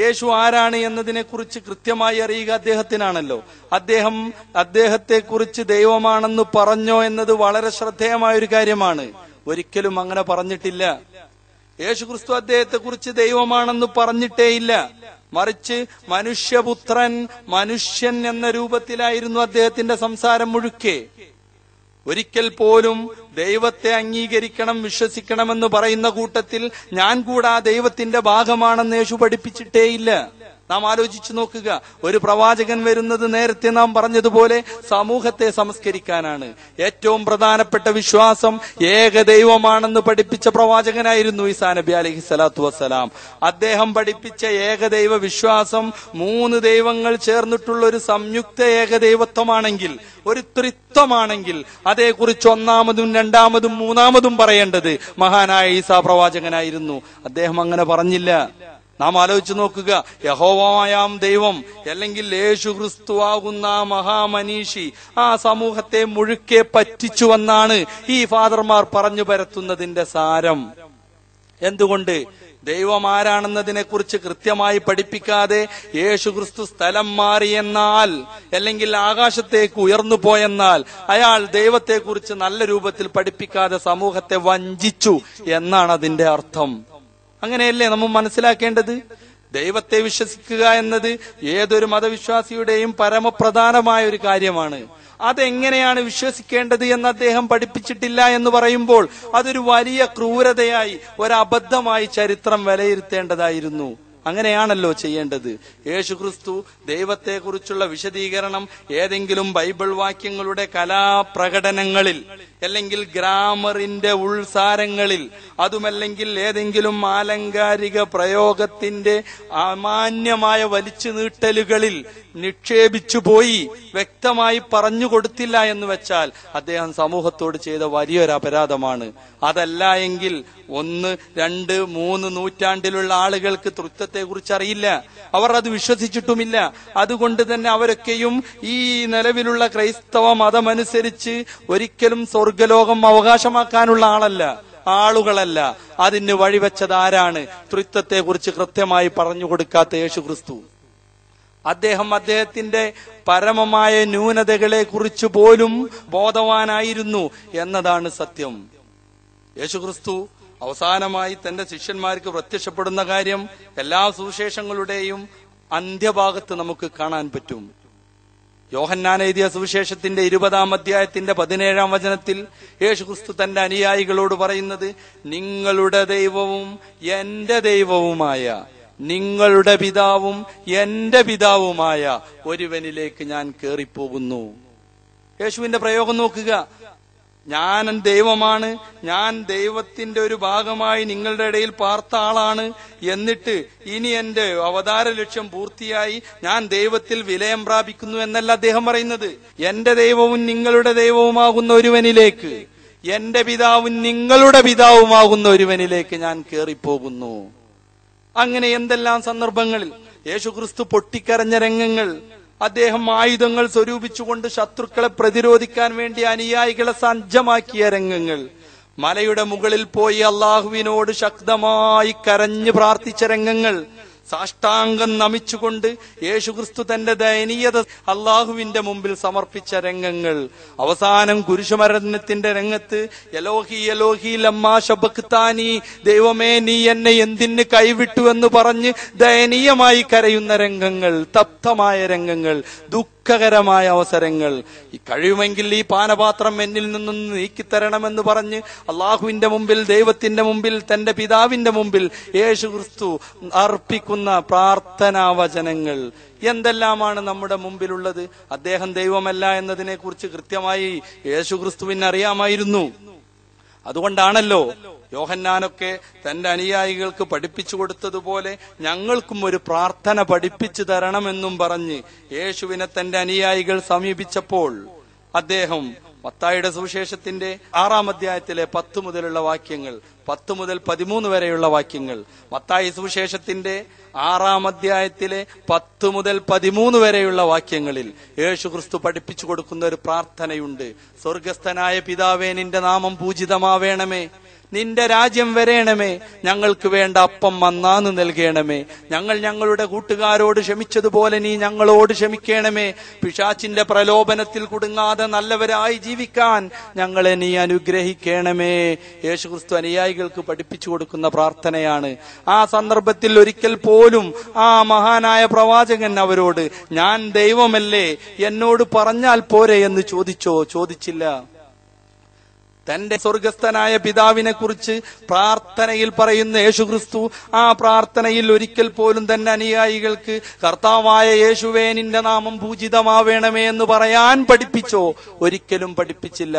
യേശു ആരാണ് കുറിച്ച് കൃത്യമായി അറിയുക അദ്ദേഹത്തിനാണല്ലോ അദ്ദേഹം അദ്ദേഹത്തെക്കുറിച്ച് ദൈവമാണെന്ന് പറഞ്ഞോ എന്നത് വളരെ ശ്രദ്ധേയമായ ഒരു കാര്യമാണ് ഒരിക്കലും അങ്ങനെ പറഞ്ഞിട്ടില്ല യേശു ക്രിസ്തു അദ്ദേഹത്തെക്കുറിച്ച് ദൈവമാണെന്ന് പറഞ്ഞിട്ടേയില്ല മറിച്ച് മനുഷ്യപുത്രൻ മനുഷ്യൻ എന്ന രൂപത്തിലായിരുന്നു അദ്ദേഹത്തിന്റെ സംസാരം മുഴുക്കെ ഒരിക്കൽ പോലും ദൈവത്തെ അംഗീകരിക്കണം വിശ്വസിക്കണമെന്ന് പറയുന്ന കൂട്ടത്തിൽ ഞാൻ കൂടാ ദൈവത്തിന്റെ ഭാഗമാണെന്ന് യേശു പഠിപ്പിച്ചിട്ടേയില്ല നാം ആലോചിച്ചു നോക്കുക ഒരു പ്രവാചകൻ വരുന്നത് നേരത്തെ നാം പറഞ്ഞതുപോലെ സമൂഹത്തെ സംസ്കരിക്കാനാണ് ഏറ്റവും പ്രധാനപ്പെട്ട വിശ്വാസം ഏകദൈവമാണെന്ന് പഠിപ്പിച്ച പ്രവാചകനായിരുന്നു ഈസാ നബി അലഹി സ്വലാത്തു വസ്സലാം അദ്ദേഹം പഠിപ്പിച്ച ഏകദൈവ വിശ്വാസം മൂന്ന് ദൈവങ്ങൾ ചേർന്നിട്ടുള്ള ഒരു സംയുക്ത ഏകദൈവത്വമാണെങ്കിൽ ഒരു ത്രിത്വമാണെങ്കിൽ അതേക്കുറിച്ച് ഒന്നാമതും രണ്ടാമതും മൂന്നാമതും പറയേണ്ടത് മഹാനായ ഈസാ പ്രവാചകനായിരുന്നു അദ്ദേഹം അങ്ങനെ പറഞ്ഞില്ല നാം ആലോചിച്ചു നോക്കുക യഹോവായാം ദൈവം അല്ലെങ്കിൽ യേശു ക്രിസ്തുവാകുന്ന മഹാമനീഷി ആ സമൂഹത്തെ മുഴുക്കെ പറ്റിച്ചുവെന്നാണ് ഈ ഫാദർമാർ പറഞ്ഞു പരത്തുന്നതിന്റെ സാരം എന്തുകൊണ്ട് ദൈവം ആരാണെന്നതിനെ കുറിച്ച് കൃത്യമായി പഠിപ്പിക്കാതെ യേശു ക്രിസ്തു സ്ഥലം മാറിയെന്നാൽ അല്ലെങ്കിൽ ആകാശത്തേക്ക് ഉയർന്നു പോയെന്നാൽ അയാൾ ദൈവത്തെക്കുറിച്ച് നല്ല രൂപത്തിൽ പഠിപ്പിക്കാതെ സമൂഹത്തെ വഞ്ചിച്ചു എന്നാണ് അതിന്റെ അർത്ഥം അങ്ങനെയല്ലേ നമ്മൾ മനസ്സിലാക്കേണ്ടത് ദൈവത്തെ വിശ്വസിക്കുക എന്നത് ഏതൊരു മതവിശ്വാസിയുടെയും പരമപ്രധാനമായ ഒരു കാര്യമാണ് അതെങ്ങനെയാണ് വിശ്വസിക്കേണ്ടത് എന്ന് അദ്ദേഹം പഠിപ്പിച്ചിട്ടില്ല എന്ന് പറയുമ്പോൾ അതൊരു വലിയ ക്രൂരതയായി ഒരബദ്ധമായി ചരിത്രം വിലയിരുത്തേണ്ടതായിരുന്നു അങ്ങനെയാണല്ലോ ചെയ്യേണ്ടത് യേശുക്രിസ്തു ദൈവത്തെക്കുറിച്ചുള്ള വിശദീകരണം ഏതെങ്കിലും ബൈബിൾ വാക്യങ്ങളുടെ കലാപ്രകടനങ്ങളിൽ അല്ലെങ്കിൽ ഗ്രാമറിന്റെ ഉൾസാരങ്ങളിൽ അതുമല്ലെങ്കിൽ ഏതെങ്കിലും ആലങ്കാരിക പ്രയോഗത്തിന്റെ അമാന്യമായ വലിച്ചു നീട്ടലുകളിൽ നിക്ഷേപിച്ചു പോയി വ്യക്തമായി പറഞ്ഞു കൊടുത്തില്ല എന്ന് വെച്ചാൽ അദ്ദേഹം സമൂഹത്തോട് ചെയ്ത വലിയൊരു അപരാധമാണ് അതല്ല എങ്കിൽ ഒന്ന് രണ്ട് മൂന്ന് നൂറ്റാണ്ടിലുള്ള ആളുകൾക്ക് കുറിച്ച് അറിയില്ല അവർ അത് വിശ്വസിച്ചിട്ടുമില്ല അതുകൊണ്ട് തന്നെ അവരൊക്കെയും ഈ നിലവിലുള്ള ക്രൈസ്തവ മതമനുസരിച്ച് ഒരിക്കലും സ്വർഗലോകം അവകാശമാക്കാനുള്ള ആളല്ല ആളുകളല്ല അതിന് വഴിവെച്ചത് ആരാണ് കുറിച്ച് കൃത്യമായി പറഞ്ഞു കൊടുക്കാത്ത യേശു ക്രിസ്തു അദ്ദേഹം അദ്ദേഹത്തിന്റെ പരമമായ ന്യൂനതകളെ കുറിച്ച് പോലും ബോധവാനായിരുന്നു എന്നതാണ് സത്യം യേശുക്രിസ്തു അവസാനമായി തന്റെ ശിഷ്യന്മാർക്ക് പ്രത്യക്ഷപ്പെടുന്ന കാര്യം എല്ലാ സുവിശേഷങ്ങളുടെയും അന്ത്യഭാഗത്ത് നമുക്ക് കാണാൻ പറ്റും യോഹന്നാൻ എഴുതിയ സുവിശേഷത്തിന്റെ ഇരുപതാം അധ്യായത്തിന്റെ പതിനേഴാം വചനത്തിൽ യേശുക്രിസ്തു തന്റെ അനുയായികളോട് പറയുന്നത് നിങ്ങളുടെ ദൈവവും എന്റെ ദൈവവുമായ നിങ്ങളുടെ പിതാവും എന്റെ പിതാവുമായ ഒരുവനിലേക്ക് ഞാൻ കേറിപ്പോകുന്നു യേശുവിന്റെ പ്രയോഗം നോക്കുക ഞാൻ ദൈവമാണ് ഞാൻ ദൈവത്തിന്റെ ഒരു ഭാഗമായി നിങ്ങളുടെ ഇടയിൽ പാർത്ത ആളാണ് എന്നിട്ട് ഇനി എന്റെ അവതാര ലക്ഷ്യം പൂർത്തിയായി ഞാൻ ദൈവത്തിൽ വിലയം പ്രാപിക്കുന്നു എന്നല്ല അദ്ദേഹം പറയുന്നത് എന്റെ ദൈവവും നിങ്ങളുടെ ദൈവവുമാകുന്ന ഒരുവനിലേക്ക് എന്റെ പിതാവും നിങ്ങളുടെ പിതാവുമാകുന്ന ഒരുവനിലേക്ക് ഞാൻ കേറിപ്പോകുന്നു അങ്ങനെ എന്തെല്ലാം സന്ദർഭങ്ങളിൽ യേശുക്രിസ്തു പൊട്ടിക്കരഞ്ഞ രംഗങ്ങൾ അദ്ദേഹം ആയുധങ്ങൾ സ്വരൂപിച്ചുകൊണ്ട് ശത്രുക്കളെ പ്രതിരോധിക്കാൻ വേണ്ടി അനുയായികളെ സജ്ജമാക്കിയ രംഗങ്ങൾ മലയുടെ മുകളിൽ പോയി അള്ളാഹുവിനോട് ശക്തമായി കരഞ്ഞു പ്രാർത്ഥിച്ച രംഗങ്ങൾ സാഷ്ടാംഗം നമിച്ചുകൊണ്ട് യേശുക്രിസ്തു തന്റെ ദയനീയത അള്ളാഹുവിന്റെ മുമ്പിൽ സമർപ്പിച്ച രംഗങ്ങൾ അവസാനം കുരിശുമരണത്തിന്റെ രംഗത്ത് യലോഹി യലോഹി ലമ്മാ ശബക്താനി ദൈവമേ നീ എന്നെ എന്തിന് കൈവിട്ടു എന്ന് പറഞ്ഞ് ദയനീയമായി കരയുന്ന രംഗങ്ങൾ തപ്തമായ രംഗങ്ങൾ ദുഃഖ ദുഃഖകരമായ അവസരങ്ങൾ ഈ കഴിയുമെങ്കിൽ ഈ പാനപാത്രം എന്നിൽ നിന്നും നീക്കിത്തരണമെന്ന് പറഞ്ഞ് അള്ളാഹുവിന്റെ മുമ്പിൽ ദൈവത്തിന്റെ മുമ്പിൽ തന്റെ പിതാവിന്റെ മുമ്പിൽ യേശു ക്രിസ്തു അർപ്പിക്കുന്ന പ്രാർത്ഥനാ വചനങ്ങൾ എന്തെല്ലാമാണ് നമ്മുടെ മുമ്പിലുള്ളത് അദ്ദേഹം ദൈവമല്ല എന്നതിനെ കുറിച്ച് കൃത്യമായി യേശു ക്രിസ്തുവിന് അറിയാമായിരുന്നു അതുകൊണ്ടാണല്ലോ യോഹന്നാനൊക്കെ തന്റെ അനുയായികൾക്ക് പഠിപ്പിച്ചു കൊടുത്തതുപോലെ ഞങ്ങൾക്കും ഒരു പ്രാർത്ഥന പഠിപ്പിച്ചു തരണമെന്നും പറഞ്ഞ് യേശുവിനെ തന്റെ അനുയായികൾ സമീപിച്ചപ്പോൾ അദ്ദേഹം മത്തായുടെ സുവിശേഷത്തിന്റെ ആറാം അധ്യായത്തിലെ പത്ത് മുതലുള്ള വാക്യങ്ങൾ പത്ത് മുതൽ പതിമൂന്ന് വരെയുള്ള വാക്യങ്ങൾ മത്തായി സുവിശേഷത്തിന്റെ ആറാം അധ്യായത്തിലെ പത്ത് മുതൽ പതിമൂന്ന് വരെയുള്ള വാക്യങ്ങളിൽ യേശു ക്രിസ്തു പഠിപ്പിച്ചു കൊടുക്കുന്ന ഒരു പ്രാർത്ഥനയുണ്ട് സ്വർഗസ്ഥനായ പിതാവേ നിന്റെ നാമം പൂജിതമാവേണമേ നിന്റെ രാജ്യം വരേണമേ ഞങ്ങൾക്ക് വേണ്ട അപ്പം മന്നാന്ന് നൽകണമേ ഞങ്ങൾ ഞങ്ങളുടെ കൂട്ടുകാരോട് ക്ഷമിച്ചതുപോലെ നീ ഞങ്ങളോട് ക്ഷമിക്കണമേ പിശാച്ചിന്റെ പ്രലോഭനത്തിൽ കുടുങ്ങാതെ നല്ലവരായി ജീവിക്കാൻ ഞങ്ങളെ നീ അനുഗ്രഹിക്കണമേ യേശുക്രിസ്തു അനുയായികൾക്ക് പഠിപ്പിച്ചു കൊടുക്കുന്ന പ്രാർത്ഥനയാണ് ആ സന്ദർഭത്തിൽ ഒരിക്കൽ പോലും ആ മഹാനായ പ്രവാചകൻ അവരോട് ഞാൻ ദൈവമല്ലേ എന്നോട് പറഞ്ഞാൽ പോരെ എന്ന് ചോദിച്ചോ ചോദിച്ചില്ല തന്റെ സ്വർഗസ്ഥനായ പിതാവിനെ കുറിച്ച് പ്രാർത്ഥനയിൽ പറയുന്ന യേശുക്രിസ്തു ആ പ്രാർത്ഥനയിൽ ഒരിക്കൽ പോലും തന്നെ അനുയായികൾക്ക് കർത്താവായ യേശുവേ നിന്റെ നാമം പൂജിതമാവേണമേ എന്ന് പറയാൻ പഠിപ്പിച്ചോ ഒരിക്കലും പഠിപ്പിച്ചില്ല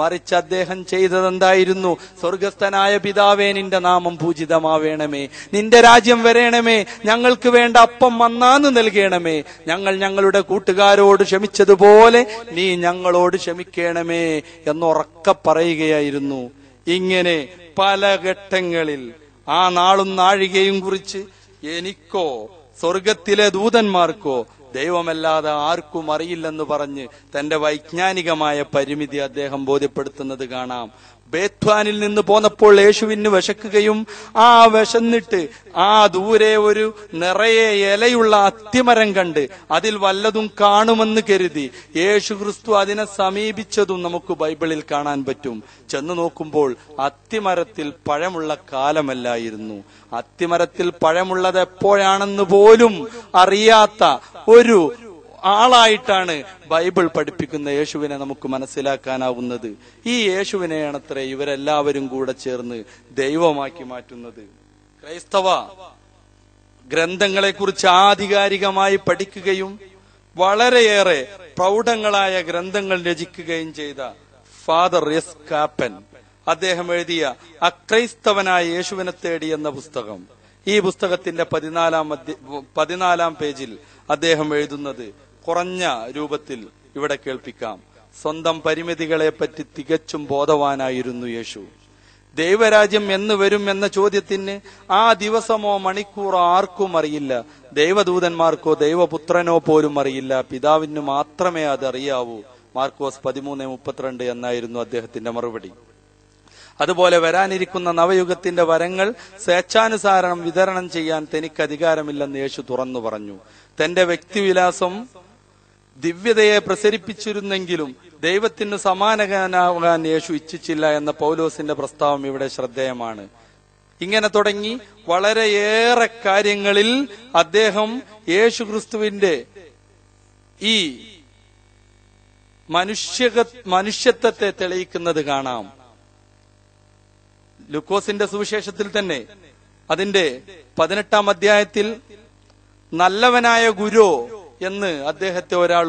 മറിച്ച് അദ്ദേഹം ചെയ്തതെന്തായിരുന്നു സ്വർഗസ്ഥനായ പിതാവേ നിന്റെ നാമം പൂജിതമാവേണമേ നിന്റെ രാജ്യം വരേണമേ ഞങ്ങൾക്ക് വേണ്ട അപ്പം മന്നാന്ന് നൽകണമേ ഞങ്ങൾ ഞങ്ങളുടെ കൂട്ടുകാരോട് ക്ഷമിച്ചതുപോലെ നീ ഞങ്ങളോട് ക്ഷമിക്കണമേ എന്നുറക്ക പറയും പറയുകയായിരുന്നു ഇങ്ങനെ പല ഘട്ടങ്ങളിൽ ആ നാളും നാഴികയും കുറിച്ച് എനിക്കോ സ്വർഗത്തിലെ ദൂതന്മാർക്കോ ദൈവമല്ലാതെ ആർക്കും അറിയില്ലെന്ന് പറഞ്ഞ് തന്റെ വൈജ്ഞാനികമായ പരിമിതി അദ്ദേഹം ബോധ്യപ്പെടുത്തുന്നത് കാണാം ബേത്വാനിൽ നിന്ന് പോന്നപ്പോൾ യേശുവിന് വിശക്കുകയും ആ വിശന്നിട്ട് ആ ദൂരെ ഒരു നിറയെ ഇലയുള്ള അത്തിമരം കണ്ട് അതിൽ വല്ലതും കാണുമെന്ന് കരുതി യേശു ക്രിസ്തു അതിനെ സമീപിച്ചതും നമുക്ക് ബൈബിളിൽ കാണാൻ പറ്റും ചെന്ന് നോക്കുമ്പോൾ അത്തിമരത്തിൽ പഴമുള്ള കാലമല്ലായിരുന്നു അത്തിമരത്തിൽ പഴമുള്ളത് എപ്പോഴാണെന്ന് പോലും അറിയാത്ത ഒരു ആളായിട്ടാണ് ബൈബിൾ പഠിപ്പിക്കുന്ന യേശുവിനെ നമുക്ക് മനസ്സിലാക്കാനാവുന്നത് ഈ യേശുവിനെയാണ് അത്ര ഇവരെല്ലാവരും കൂടെ ചേർന്ന് ദൈവമാക്കി മാറ്റുന്നത് ക്രൈസ്തവ ഗ്രന്ഥങ്ങളെ കുറിച്ച് ആധികാരികമായി പഠിക്കുകയും വളരെയേറെ പ്രൗഢങ്ങളായ ഗ്രന്ഥങ്ങൾ രചിക്കുകയും ചെയ്ത ഫാദർ എസ് കാപ്പൻ അദ്ദേഹം എഴുതിയ അക്രൈസ്തവനായ യേശുവിനെ തേടി എന്ന പുസ്തകം ഈ പുസ്തകത്തിന്റെ പതിനാലാം പതിനാലാം പേജിൽ അദ്ദേഹം എഴുതുന്നത് കുറഞ്ഞ രൂപത്തിൽ ഇവിടെ കേൾപ്പിക്കാം സ്വന്തം പരിമിതികളെപ്പറ്റി തികച്ചും ബോധവാനായിരുന്നു യേശു ദൈവരാജ്യം എന്ന് വരും എന്ന ചോദ്യത്തിന് ആ ദിവസമോ മണിക്കൂറോ ആർക്കും അറിയില്ല ദൈവദൂതന്മാർക്കോ ദൈവപുത്രനോ പോലും അറിയില്ല പിതാവിന് മാത്രമേ അത് അറിയാവൂ മാർക്കോസ് പതിമൂന്ന് മുപ്പത്തിരണ്ട് എന്നായിരുന്നു അദ്ദേഹത്തിന്റെ മറുപടി അതുപോലെ വരാനിരിക്കുന്ന നവയുഗത്തിന്റെ വരങ്ങൾ സ്വേച്ഛാനുസാരണം വിതരണം ചെയ്യാൻ തനിക്ക് അധികാരമില്ലെന്ന് യേശു തുറന്നു പറഞ്ഞു തന്റെ വ്യക്തിവിലാസം ദിവ്യതയെ പ്രസരിപ്പിച്ചിരുന്നെങ്കിലും ദൈവത്തിന് സമാനകാനാകാൻ യേശു ഇച്ഛിച്ചില്ല എന്ന പൗലോസിന്റെ പ്രസ്താവം ഇവിടെ ശ്രദ്ധേയമാണ് ഇങ്ങനെ തുടങ്ങി വളരെയേറെ കാര്യങ്ങളിൽ അദ്ദേഹം യേശു ക്രിസ്തുവിന്റെ ഈ മനുഷ്യ മനുഷ്യത്വത്തെ തെളിയിക്കുന്നത് കാണാം ലുക്കോസിന്റെ സുവിശേഷത്തിൽ തന്നെ അതിന്റെ പതിനെട്ടാം അധ്യായത്തിൽ നല്ലവനായ ഗുരു എന്ന് അദ്ദേഹത്തെ ഒരാൾ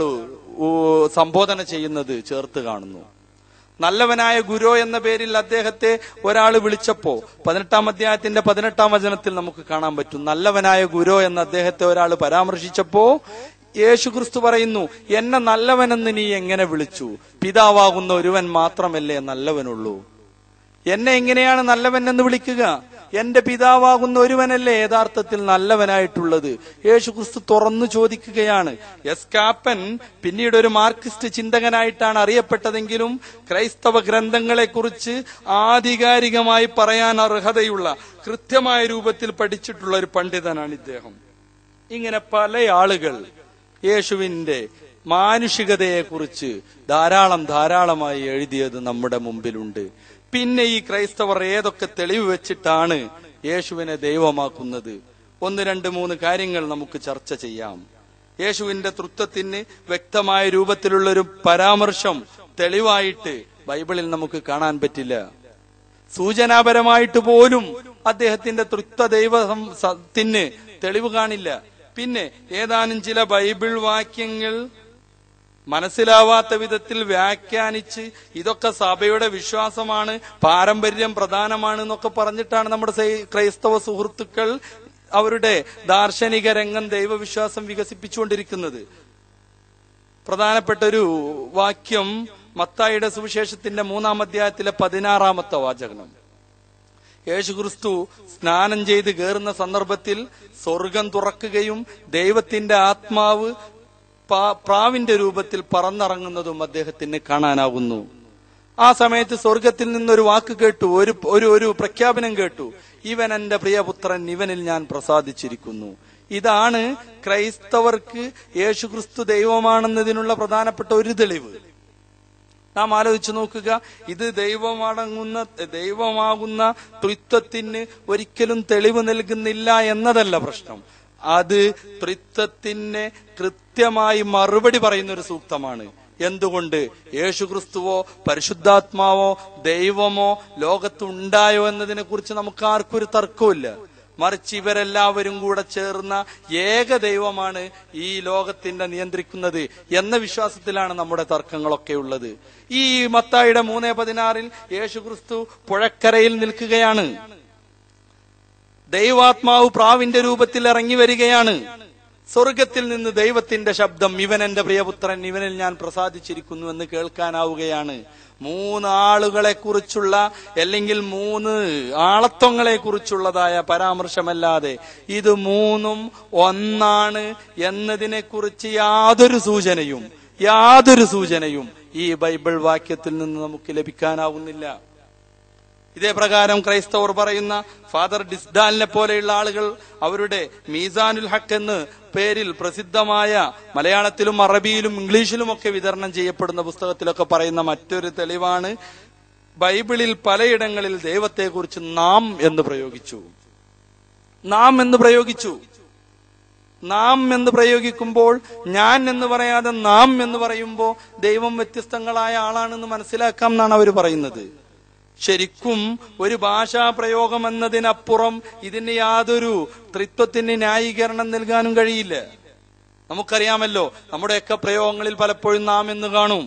സംബോധന ചെയ്യുന്നത് ചേർത്ത് കാണുന്നു നല്ലവനായ ഗുരു എന്ന പേരിൽ അദ്ദേഹത്തെ ഒരാൾ വിളിച്ചപ്പോ പതിനെട്ടാം അധ്യായത്തിന്റെ പതിനെട്ടാം വചനത്തിൽ നമുക്ക് കാണാൻ പറ്റും നല്ലവനായ ഗുരു എന്ന അദ്ദേഹത്തെ ഒരാൾ പരാമർശിച്ചപ്പോ യേശു ക്രിസ്തു പറയുന്നു എന്നെ നല്ലവനെന്ന് നീ എങ്ങനെ വിളിച്ചു പിതാവാകുന്ന ഒരുവൻ മാത്രമല്ലേ നല്ലവനുള്ളൂ എന്നെ എങ്ങനെയാണ് നല്ലവൻ എന്ന് വിളിക്കുക എന്റെ പിതാവാകുന്ന ഒരുവനല്ലേ യഥാർത്ഥത്തിൽ നല്ലവനായിട്ടുള്ളത് യേശു ക്രിസ്തു തുറന്നു ചോദിക്കുകയാണ് എസ്കാപ്പൻ പിന്നീട് ഒരു മാർക്സിസ്റ്റ് ചിന്തകനായിട്ടാണ് അറിയപ്പെട്ടതെങ്കിലും ക്രൈസ്തവ കുറിച്ച് ആധികാരികമായി പറയാൻ അർഹതയുള്ള കൃത്യമായ രൂപത്തിൽ പഠിച്ചിട്ടുള്ള ഒരു പണ്ഡിതനാണ് ഇദ്ദേഹം ഇങ്ങനെ പല ആളുകൾ യേശുവിന്റെ മാനുഷികതയെക്കുറിച്ച് ധാരാളം ധാരാളമായി എഴുതിയത് നമ്മുടെ മുമ്പിലുണ്ട് പിന്നെ ഈ ക്രൈസ്തവർ ഏതൊക്കെ തെളിവ് വെച്ചിട്ടാണ് യേശുവിനെ ദൈവമാക്കുന്നത് ഒന്ന് രണ്ട് മൂന്ന് കാര്യങ്ങൾ നമുക്ക് ചർച്ച ചെയ്യാം യേശുവിന്റെ തൃത്വത്തിന് വ്യക്തമായ രൂപത്തിലുള്ള ഒരു പരാമർശം തെളിവായിട്ട് ബൈബിളിൽ നമുക്ക് കാണാൻ പറ്റില്ല സൂചനാപരമായിട്ട് പോലും അദ്ദേഹത്തിന്റെ തൃത്വ ദൈവത്തിന് തെളിവ് കാണില്ല പിന്നെ ഏതാനും ചില ബൈബിൾ വാക്യങ്ങൾ മനസ്സിലാവാത്ത വിധത്തിൽ വ്യാഖ്യാനിച്ച് ഇതൊക്കെ സഭയുടെ വിശ്വാസമാണ് പാരമ്പര്യം പ്രധാനമാണ് എന്നൊക്കെ പറഞ്ഞിട്ടാണ് നമ്മുടെ ക്രൈസ്തവ സുഹൃത്തുക്കൾ അവരുടെ ദാർശനിക രംഗം ദൈവവിശ്വാസം വികസിപ്പിച്ചുകൊണ്ടിരിക്കുന്നത് പ്രധാനപ്പെട്ട ഒരു വാക്യം മത്തായിയുടെ സുവിശേഷത്തിന്റെ മൂന്നാം അധ്യായത്തിലെ പതിനാറാമത്തെ വാചകനം യേശുക്രിസ്തു സ്നാനം ചെയ്ത് കയറുന്ന സന്ദർഭത്തിൽ സ്വർഗം തുറക്കുകയും ദൈവത്തിന്റെ ആത്മാവ് പ്രാവിന്റെ രൂപത്തിൽ പറന്നിറങ്ങുന്നതും അദ്ദേഹത്തിന് കാണാനാവുന്നു ആ സമയത്ത് സ്വർഗത്തിൽ നിന്നൊരു വാക്ക് കേട്ടു ഒരു ഒരു ഒരു പ്രഖ്യാപനം കേട്ടു ഇവൻ എന്റെ പ്രിയപുത്രൻ ഇവനിൽ ഞാൻ പ്രസാദിച്ചിരിക്കുന്നു ഇതാണ് ക്രൈസ്തവർക്ക് യേശുക്രിസ്തു ദൈവമാണെന്നതിനുള്ള പ്രധാനപ്പെട്ട ഒരു തെളിവ് നാം ആലോചിച്ചു നോക്കുക ഇത് ദൈവമടങ്ങുന്ന ദൈവമാകുന്ന തൃത്വത്തിന് ഒരിക്കലും തെളിവ് നൽകുന്നില്ല എന്നതല്ല പ്രശ്നം അത് തൃത്വത്തിന് കൃത്യമായി മറുപടി പറയുന്ന ഒരു സൂക്തമാണ് എന്തുകൊണ്ട് യേശുക്രിസ്തുവോ പരിശുദ്ധാത്മാവോ ദൈവമോ ലോകത്തുണ്ടായോ എന്നതിനെ കുറിച്ച് നമുക്ക് ആർക്കും ഒരു തർക്കമില്ല മറിച്ച് ഇവരെല്ലാവരും കൂടെ ചേർന്ന ഏക ദൈവമാണ് ഈ ലോകത്തിന്റെ നിയന്ത്രിക്കുന്നത് എന്ന വിശ്വാസത്തിലാണ് നമ്മുടെ തർക്കങ്ങളൊക്കെ ഉള്ളത് ഈ മത്തായിയുടെ മൂന്നേ പതിനാറിൽ യേശുക്രിസ്തു പുഴക്കരയിൽ നിൽക്കുകയാണ് ദൈവാത്മാവ് പ്രാവിന്റെ രൂപത്തിൽ ഇറങ്ങി വരികയാണ് സ്വർഗത്തിൽ നിന്ന് ദൈവത്തിന്റെ ശബ്ദം ഇവൻ എന്റെ പ്രിയപുത്രൻ ഇവനിൽ ഞാൻ പ്രസാദിച്ചിരിക്കുന്നു എന്ന് കേൾക്കാനാവുകയാണ് മൂന്ന് ആളുകളെ കുറിച്ചുള്ള അല്ലെങ്കിൽ മൂന്ന് ആളത്വങ്ങളെ കുറിച്ചുള്ളതായ പരാമർശമല്ലാതെ ഇത് മൂന്നും ഒന്നാണ് എന്നതിനെ കുറിച്ച് യാതൊരു സൂചനയും യാതൊരു സൂചനയും ഈ ബൈബിൾ വാക്യത്തിൽ നിന്ന് നമുക്ക് ലഭിക്കാനാവുന്നില്ല ഇതേ പ്രകാരം ക്രൈസ്തവർ പറയുന്ന ഫാദർ ഡിസ്ഡാലിനെ പോലെയുള്ള ആളുകൾ അവരുടെ മീസാനുൽ ഹക്ക് എന്ന് പേരിൽ പ്രസിദ്ധമായ മലയാളത്തിലും അറബിയിലും ഇംഗ്ലീഷിലും ഒക്കെ വിതരണം ചെയ്യപ്പെടുന്ന പുസ്തകത്തിലൊക്കെ പറയുന്ന മറ്റൊരു തെളിവാണ് ബൈബിളിൽ പലയിടങ്ങളിൽ ദൈവത്തെക്കുറിച്ച് നാം എന്ന് പ്രയോഗിച്ചു നാം എന്ന് പ്രയോഗിച്ചു നാം എന്ന് പ്രയോഗിക്കുമ്പോൾ ഞാൻ എന്ന് പറയാതെ നാം എന്ന് പറയുമ്പോൾ ദൈവം വ്യത്യസ്തങ്ങളായ ആളാണെന്ന് മനസ്സിലാക്കാം എന്നാണ് അവർ പറയുന്നത് ശരിക്കും ഒരു ഭാഷാ പ്രയോഗം എന്നതിനപ്പുറം ഇതിന് യാതൊരു ത്രിത്വത്തിന് ന്യായീകരണം നൽകാനും കഴിയില്ല നമുക്കറിയാമല്ലോ നമ്മുടെയൊക്കെ പ്രയോഗങ്ങളിൽ പലപ്പോഴും നാം എന്ന് കാണും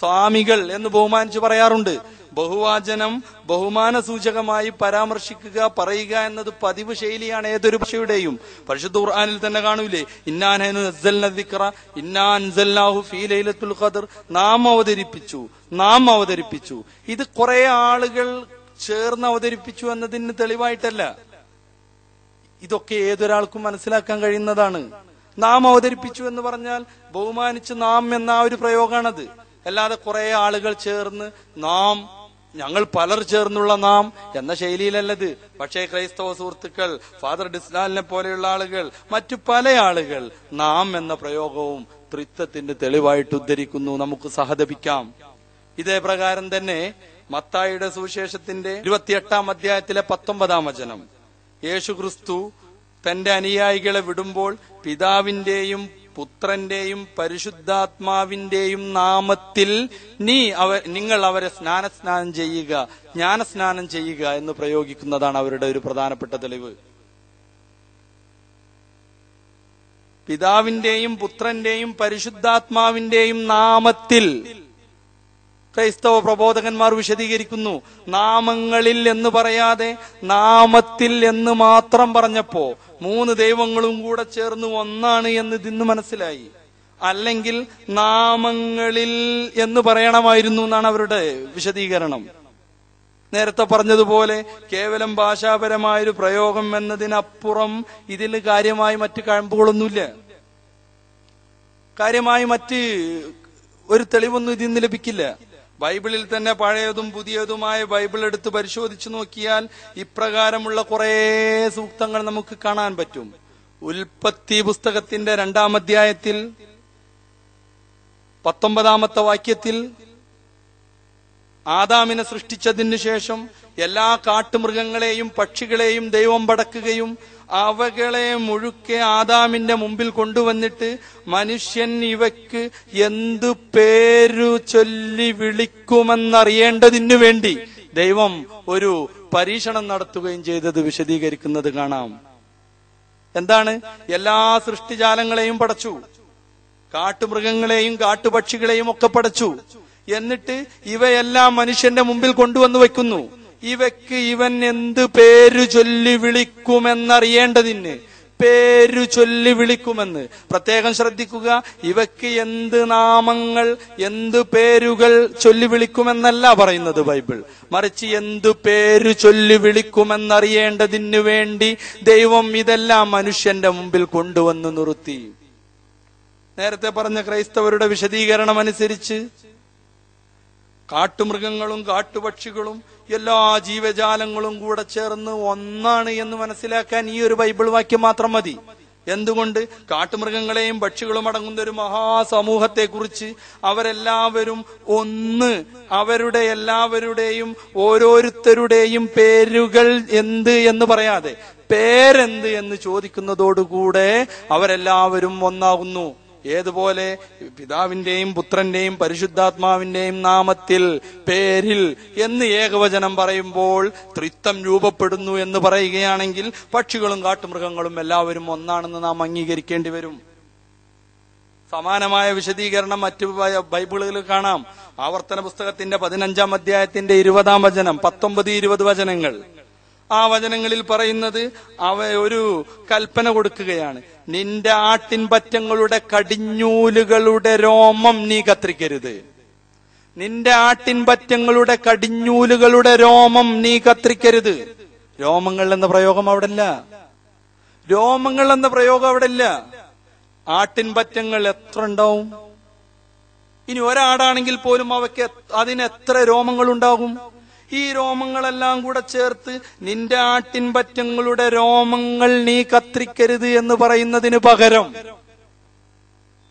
സ്വാമികൾ എന്ന് ബഹുമാനിച്ച് പറയാറുണ്ട് ബഹുവാചനം ബഹുമാന സൂചകമായി പരാമർശിക്കുക പറയുക എന്നത് പതിവ് ശൈലിയാണ് ഏതൊരു ഭാഷയുടെയും പരിശുദ്ധ ഖുർആനിൽ തന്നെ കാണൂലേ ഇന്നാൻഖറ ഇന്നാൻസല്ലാഹു ഫീലൈലത്തുൽ നാം അവതരിപ്പിച്ചു നാം അവതരിപ്പിച്ചു ഇത് കുറെ ആളുകൾ ചേർന്ന് അവതരിപ്പിച്ചു എന്നതിന് തെളിവായിട്ടല്ല ഇതൊക്കെ ഏതൊരാൾക്കും മനസ്സിലാക്കാൻ കഴിയുന്നതാണ് നാം അവതരിപ്പിച്ചു എന്ന് പറഞ്ഞാൽ ബഹുമാനിച്ച് നാം എന്ന ആ ഒരു പ്രയോഗമാണത് അല്ലാതെ കുറെ ആളുകൾ ചേർന്ന് നാം ഞങ്ങൾ പലർ ചേർന്നുള്ള നാം എന്ന ശൈലിയിലല്ലത് പക്ഷേ ക്രൈസ്തവ സുഹൃത്തുക്കൾ ഫാദർ ഡിസ്നാലിനെ പോലെയുള്ള ആളുകൾ മറ്റു പല ആളുകൾ നാം എന്ന പ്രയോഗവും ത്രിത്വത്തിന്റെ തെളിവായിട്ട് ഉദ്ധരിക്കുന്നു നമുക്ക് സഹതപിക്കാം ഇതേ പ്രകാരം തന്നെ മത്തായിയുടെ സുവിശേഷത്തിന്റെ ഇരുപത്തിയെട്ടാം അധ്യായത്തിലെ പത്തൊമ്പതാം വചനം യേശു ക്രിസ്തു തന്റെ അനുയായികളെ വിടുമ്പോൾ പിതാവിന്റെയും പുത്രന്റെയും പരിശുദ്ധാത്മാവിന്റെയും നാമത്തിൽ നീ അവ നിങ്ങൾ അവരെ സ്നാനസ്നാനം ചെയ്യുക സ്നാനം ചെയ്യുക എന്ന് പ്രയോഗിക്കുന്നതാണ് അവരുടെ ഒരു പ്രധാനപ്പെട്ട തെളിവ് പിതാവിന്റെയും പുത്രന്റെയും പരിശുദ്ധാത്മാവിന്റെയും നാമത്തിൽ ക്രൈസ്തവ പ്രബോധകന്മാർ വിശദീകരിക്കുന്നു നാമങ്ങളിൽ എന്ന് പറയാതെ നാമത്തിൽ എന്ന് മാത്രം പറഞ്ഞപ്പോ മൂന്ന് ദൈവങ്ങളും കൂടെ ചേർന്ന് ഒന്നാണ് എന്ന് ഇതിന്ന് മനസ്സിലായി അല്ലെങ്കിൽ നാമങ്ങളിൽ എന്ന് പറയണമായിരുന്നു എന്നാണ് അവരുടെ വിശദീകരണം നേരത്തെ പറഞ്ഞതുപോലെ കേവലം ഭാഷാപരമായൊരു പ്രയോഗം എന്നതിനപ്പുറം ഇതിൽ കാര്യമായി മറ്റ് കഴമ്പുകളൊന്നുമില്ല കാര്യമായി മറ്റ് ഒരു തെളിവൊന്നും ഇതിൽ നിന്ന് ലഭിക്കില്ല ബൈബിളിൽ തന്നെ പഴയതും പുതിയതുമായ ബൈബിൾ എടുത്ത് പരിശോധിച്ചു നോക്കിയാൽ ഇപ്രകാരമുള്ള കുറേ സൂക്തങ്ങൾ നമുക്ക് കാണാൻ പറ്റും ഉൽപ്പത്തി പുസ്തകത്തിന്റെ രണ്ടാം അധ്യായത്തിൽ പത്തൊമ്പതാമത്തെ വാക്യത്തിൽ ആദാമിനെ സൃഷ്ടിച്ചതിന് ശേഷം എല്ലാ കാട്ടുമൃഗങ്ങളെയും പക്ഷികളെയും ദൈവം പടക്കുകയും അവകളെ മുഴുക്കെ ആദാമിന്റെ മുമ്പിൽ കൊണ്ടുവന്നിട്ട് മനുഷ്യൻ ഇവയ്ക്ക് എന്ത് പേരു ചൊല്ലി വിളിക്കുമെന്നറിയേണ്ടതിന് വേണ്ടി ദൈവം ഒരു പരീക്ഷണം നടത്തുകയും ചെയ്തത് വിശദീകരിക്കുന്നത് കാണാം എന്താണ് എല്ലാ സൃഷ്ടിജാലങ്ങളെയും പടച്ചു കാട്ടുമൃഗങ്ങളെയും കാട്ടുപക്ഷികളെയും ഒക്കെ പടച്ചു എന്നിട്ട് ഇവയെല്ലാം മനുഷ്യന്റെ മുമ്പിൽ കൊണ്ടുവന്നു വെക്കുന്നു ഇവയ്ക്ക് ഇവൻ എന്ത് പേര് ചൊല്ലി വിളിക്കുമെന്നറിയേണ്ടതിന് പേരു ചൊല്ലി വിളിക്കുമെന്ന് പ്രത്യേകം ശ്രദ്ധിക്കുക ഇവയ്ക്ക് എന്ത് നാമങ്ങൾ എന്ത് പേരുകൾ ചൊല്ലി വിളിക്കുമെന്നല്ല പറയുന്നത് ബൈബിൾ മറിച്ച് എന്ത് പേരു ചൊല്ലി വിളിക്കുമെന്നറിയേണ്ടതിന് വേണ്ടി ദൈവം ഇതെല്ലാം മനുഷ്യന്റെ മുമ്പിൽ കൊണ്ടുവന്ന് നിർത്തി നേരത്തെ പറഞ്ഞ ക്രൈസ്തവരുടെ വിശദീകരണം അനുസരിച്ച് കാട്ടുമൃഗങ്ങളും കാട്ടുപക്ഷികളും എല്ലാ ജീവജാലങ്ങളും കൂടെ ചേർന്ന് ഒന്നാണ് എന്ന് മനസ്സിലാക്കാൻ ഈ ഒരു ബൈബിൾ വാക്യം മാത്രം മതി എന്തുകൊണ്ട് കാട്ടുമൃഗങ്ങളെയും പക്ഷികളും അടങ്ങുന്ന ഒരു മഹാസമൂഹത്തെക്കുറിച്ച് അവരെല്ലാവരും ഒന്ന് അവരുടെ എല്ലാവരുടെയും ഓരോരുത്തരുടെയും പേരുകൾ എന്ത് എന്ന് പറയാതെ പേരെന്ത് എന്ന് ചോദിക്കുന്നതോടുകൂടെ അവരെല്ലാവരും ഒന്നാകുന്നു ഏതുപോലെ പിതാവിന്റെയും പുത്രന്റെയും പരിശുദ്ധാത്മാവിന്റെയും നാമത്തിൽ പേരിൽ എന്ന് ഏകവചനം പറയുമ്പോൾ ത്രിത്വം രൂപപ്പെടുന്നു എന്ന് പറയുകയാണെങ്കിൽ പക്ഷികളും കാട്ടുമൃഗങ്ങളും എല്ലാവരും ഒന്നാണെന്ന് നാം അംഗീകരിക്കേണ്ടി വരും സമാനമായ വിശദീകരണം മറ്റു ബൈബിളുകളിൽ കാണാം ആവർത്തന പുസ്തകത്തിന്റെ പതിനഞ്ചാം അധ്യായത്തിന്റെ ഇരുപതാം വചനം പത്തൊമ്പത് ഇരുപത് വചനങ്ങൾ ആ വചനങ്ങളിൽ പറയുന്നത് അവ ഒരു കൽപ്പന കൊടുക്കുകയാണ് നിന്റെ ആട്ടിൻപറ്റങ്ങളുടെ കടിഞ്ഞൂലുകളുടെ രോമം നീ കത്രിക്കരുത് നിന്റെ ആട്ടിൻപറ്റങ്ങളുടെ കടിഞ്ഞൂലുകളുടെ രോമം നീ കത്രിക്കരുത് രോമങ്ങൾ എന്ന പ്രയോഗം അവിടെ രോമങ്ങൾ എന്ന പ്രയോഗം അവിടെ ആട്ടിൻ ആട്ടിൻപറ്റങ്ങൾ എത്ര ഉണ്ടാവും ഇനി ഒരാടാണെങ്കിൽ പോലും അവയ്ക്ക് അതിന് എത്ര രോമങ്ങൾ ഉണ്ടാകും ഈ രോമങ്ങളെല്ലാം കൂടെ ചേർത്ത് നിന്റെ ആട്ടിൻപറ്റങ്ങളുടെ രോമങ്ങൾ നീ കത്രിക്കരുത് എന്ന് പറയുന്നതിന് പകരം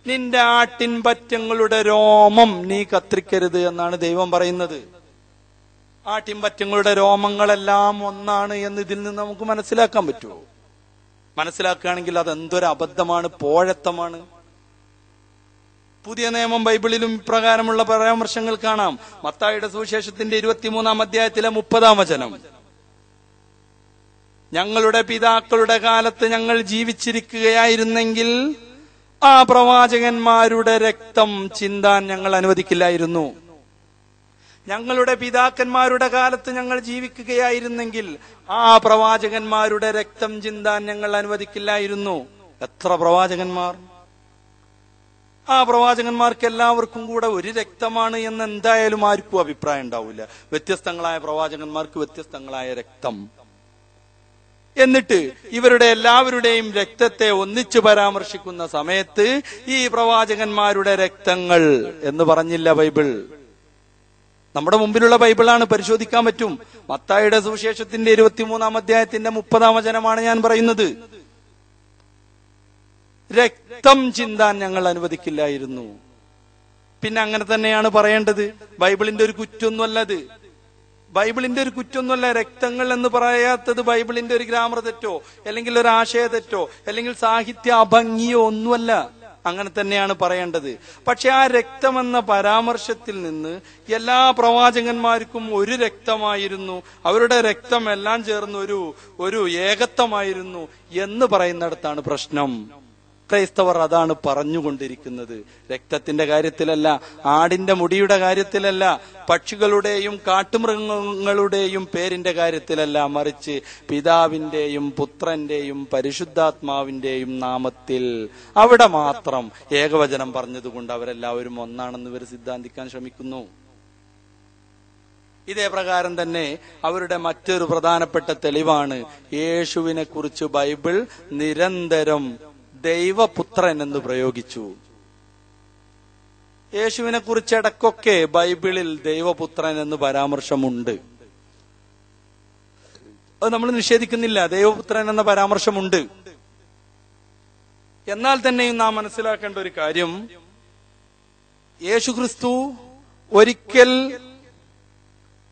നിന്റെ ആട്ടിൻപറ്റങ്ങളുടെ രോമം നീ കത്രിക്കരുത് എന്നാണ് ദൈവം പറയുന്നത് ആട്ടിൻപറ്റങ്ങളുടെ രോമങ്ങളെല്ലാം ഒന്നാണ് എന്ന് ഇതിൽ നിന്ന് നമുക്ക് മനസ്സിലാക്കാൻ പറ്റുമോ മനസ്സിലാക്കുകയാണെങ്കിൽ അത് എന്തൊരു അബദ്ധമാണ് പോഴത്തമാണ് പുതിയ നിയമം ബൈബിളിലും ഇപ്രകാരമുള്ള പരാമർശങ്ങൾ കാണാം മത്തായുടെ സുവിശേഷത്തിന്റെ ഇരുപത്തിമൂന്നാം അധ്യായത്തിലെ മുപ്പതാം വചനം ഞങ്ങളുടെ പിതാക്കളുടെ കാലത്ത് ഞങ്ങൾ ജീവിച്ചിരിക്കുകയായിരുന്നെങ്കിൽ ആ പ്രവാചകന്മാരുടെ രക്തം ചിന്താൻ ഞങ്ങൾ അനുവദിക്കില്ലായിരുന്നു ഞങ്ങളുടെ പിതാക്കന്മാരുടെ കാലത്ത് ഞങ്ങൾ ജീവിക്കുകയായിരുന്നെങ്കിൽ ആ പ്രവാചകന്മാരുടെ രക്തം ചിന്താൻ ഞങ്ങൾ അനുവദിക്കില്ലായിരുന്നു എത്ര പ്രവാചകന്മാർ ആ പ്രവാചകന്മാർക്ക് എല്ലാവർക്കും കൂടെ ഒരു രക്തമാണ് എന്ന് എന്തായാലും ആർക്കും അഭിപ്രായം ഉണ്ടാവില്ല വ്യത്യസ്തങ്ങളായ പ്രവാചകന്മാർക്ക് വ്യത്യസ്തങ്ങളായ രക്തം എന്നിട്ട് ഇവരുടെ എല്ലാവരുടെയും രക്തത്തെ ഒന്നിച്ചു പരാമർശിക്കുന്ന സമയത്ത് ഈ പ്രവാചകന്മാരുടെ രക്തങ്ങൾ എന്ന് പറഞ്ഞില്ല ബൈബിൾ നമ്മുടെ മുമ്പിലുള്ള ബൈബിളാണ് പരിശോധിക്കാൻ പറ്റും മത്തായുടെ സുവിശേഷത്തിന്റെ ഇരുപത്തിമൂന്നാം അധ്യായത്തിന്റെ മുപ്പതാം വചനമാണ് ഞാൻ പറയുന്നത് രക്തം ചിന്താൻ ഞങ്ങൾ അനുവദിക്കില്ലായിരുന്നു പിന്നെ അങ്ങനെ തന്നെയാണ് പറയേണ്ടത് ബൈബിളിന്റെ ഒരു കുറ്റൊന്നുമല്ല അത് ബൈബിളിന്റെ ഒരു കുറ്റൊന്നുമല്ല രക്തങ്ങൾ എന്ന് പറയാത്തത് ബൈബിളിന്റെ ഒരു ഗ്രാമർ തെറ്റോ അല്ലെങ്കിൽ ഒരു ആശയ തെറ്റോ അല്ലെങ്കിൽ സാഹിത്യ അഭംഗിയോ ഒന്നുമല്ല അങ്ങനെ തന്നെയാണ് പറയേണ്ടത് പക്ഷെ ആ രക്തമെന്ന പരാമർശത്തിൽ നിന്ന് എല്ലാ പ്രവാചകന്മാർക്കും ഒരു രക്തമായിരുന്നു അവരുടെ രക്തം എല്ലാം ചേർന്ന് ഒരു ഒരു ഏകത്വമായിരുന്നു എന്ന് പറയുന്നിടത്താണ് പ്രശ്നം ക്രൈസ്തവർ അതാണ് പറഞ്ഞുകൊണ്ടിരിക്കുന്നത് രക്തത്തിന്റെ കാര്യത്തിലല്ല ആടിന്റെ മുടിയുടെ കാര്യത്തിലല്ല പക്ഷികളുടെയും കാട്ടുമൃഗങ്ങളുടെയും പേരിന്റെ കാര്യത്തിലല്ല മറിച്ച് പിതാവിന്റെയും പുത്രന്റെയും പരിശുദ്ധാത്മാവിന്റെയും നാമത്തിൽ അവിടെ മാത്രം ഏകവചനം പറഞ്ഞതുകൊണ്ട് അവരെല്ലാവരും ഒന്നാണെന്ന് ഇവർ സിദ്ധാന്തിക്കാൻ ശ്രമിക്കുന്നു ഇതേ പ്രകാരം തന്നെ അവരുടെ മറ്റൊരു പ്രധാനപ്പെട്ട തെളിവാണ് യേശുവിനെ കുറിച്ച് ബൈബിൾ നിരന്തരം ദൈവപുത്രൻ എന്ന് പ്രയോഗിച്ചു യേശുവിനെ കുറിച്ച് ഇടക്കൊക്കെ ബൈബിളിൽ ദൈവപുത്രൻ എന്ന് പരാമർശമുണ്ട് അത് നമ്മൾ നിഷേധിക്കുന്നില്ല ദൈവപുത്രൻ എന്ന പരാമർശമുണ്ട് എന്നാൽ തന്നെയും നാം മനസ്സിലാക്കേണ്ട ഒരു കാര്യം യേശുക്രിസ്തു ഒരിക്കൽ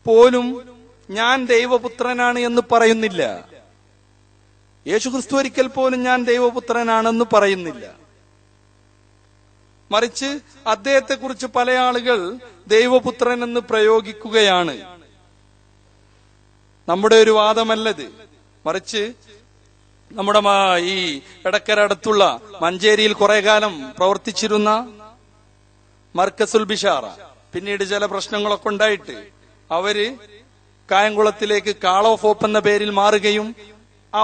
പോലും ഞാൻ ദൈവപുത്രനാണ് എന്ന് പറയുന്നില്ല യേശുക്രിസ്തു ഒരിക്കൽ പോലും ഞാൻ ദൈവപുത്രനാണെന്ന് പറയുന്നില്ല മറിച്ച് കുറിച്ച് പല ആളുകൾ ദൈവപുത്രൻ എന്ന് പ്രയോഗിക്കുകയാണ് നമ്മുടെ ഒരു വാദമല്ലത് മറിച്ച് നമ്മുടെ ഈ ഇടക്കര അടുത്തുള്ള മഞ്ചേരിയിൽ കുറെ കാലം പ്രവർത്തിച്ചിരുന്ന മർക്കസുൽ ബിഷാറ പിന്നീട് ചില പ്രശ്നങ്ങളൊക്കെ ഉണ്ടായിട്ട് അവര് കായംകുളത്തിലേക്ക് കാൾ ഓഫ് ഓപ്പ് എന്ന പേരിൽ മാറുകയും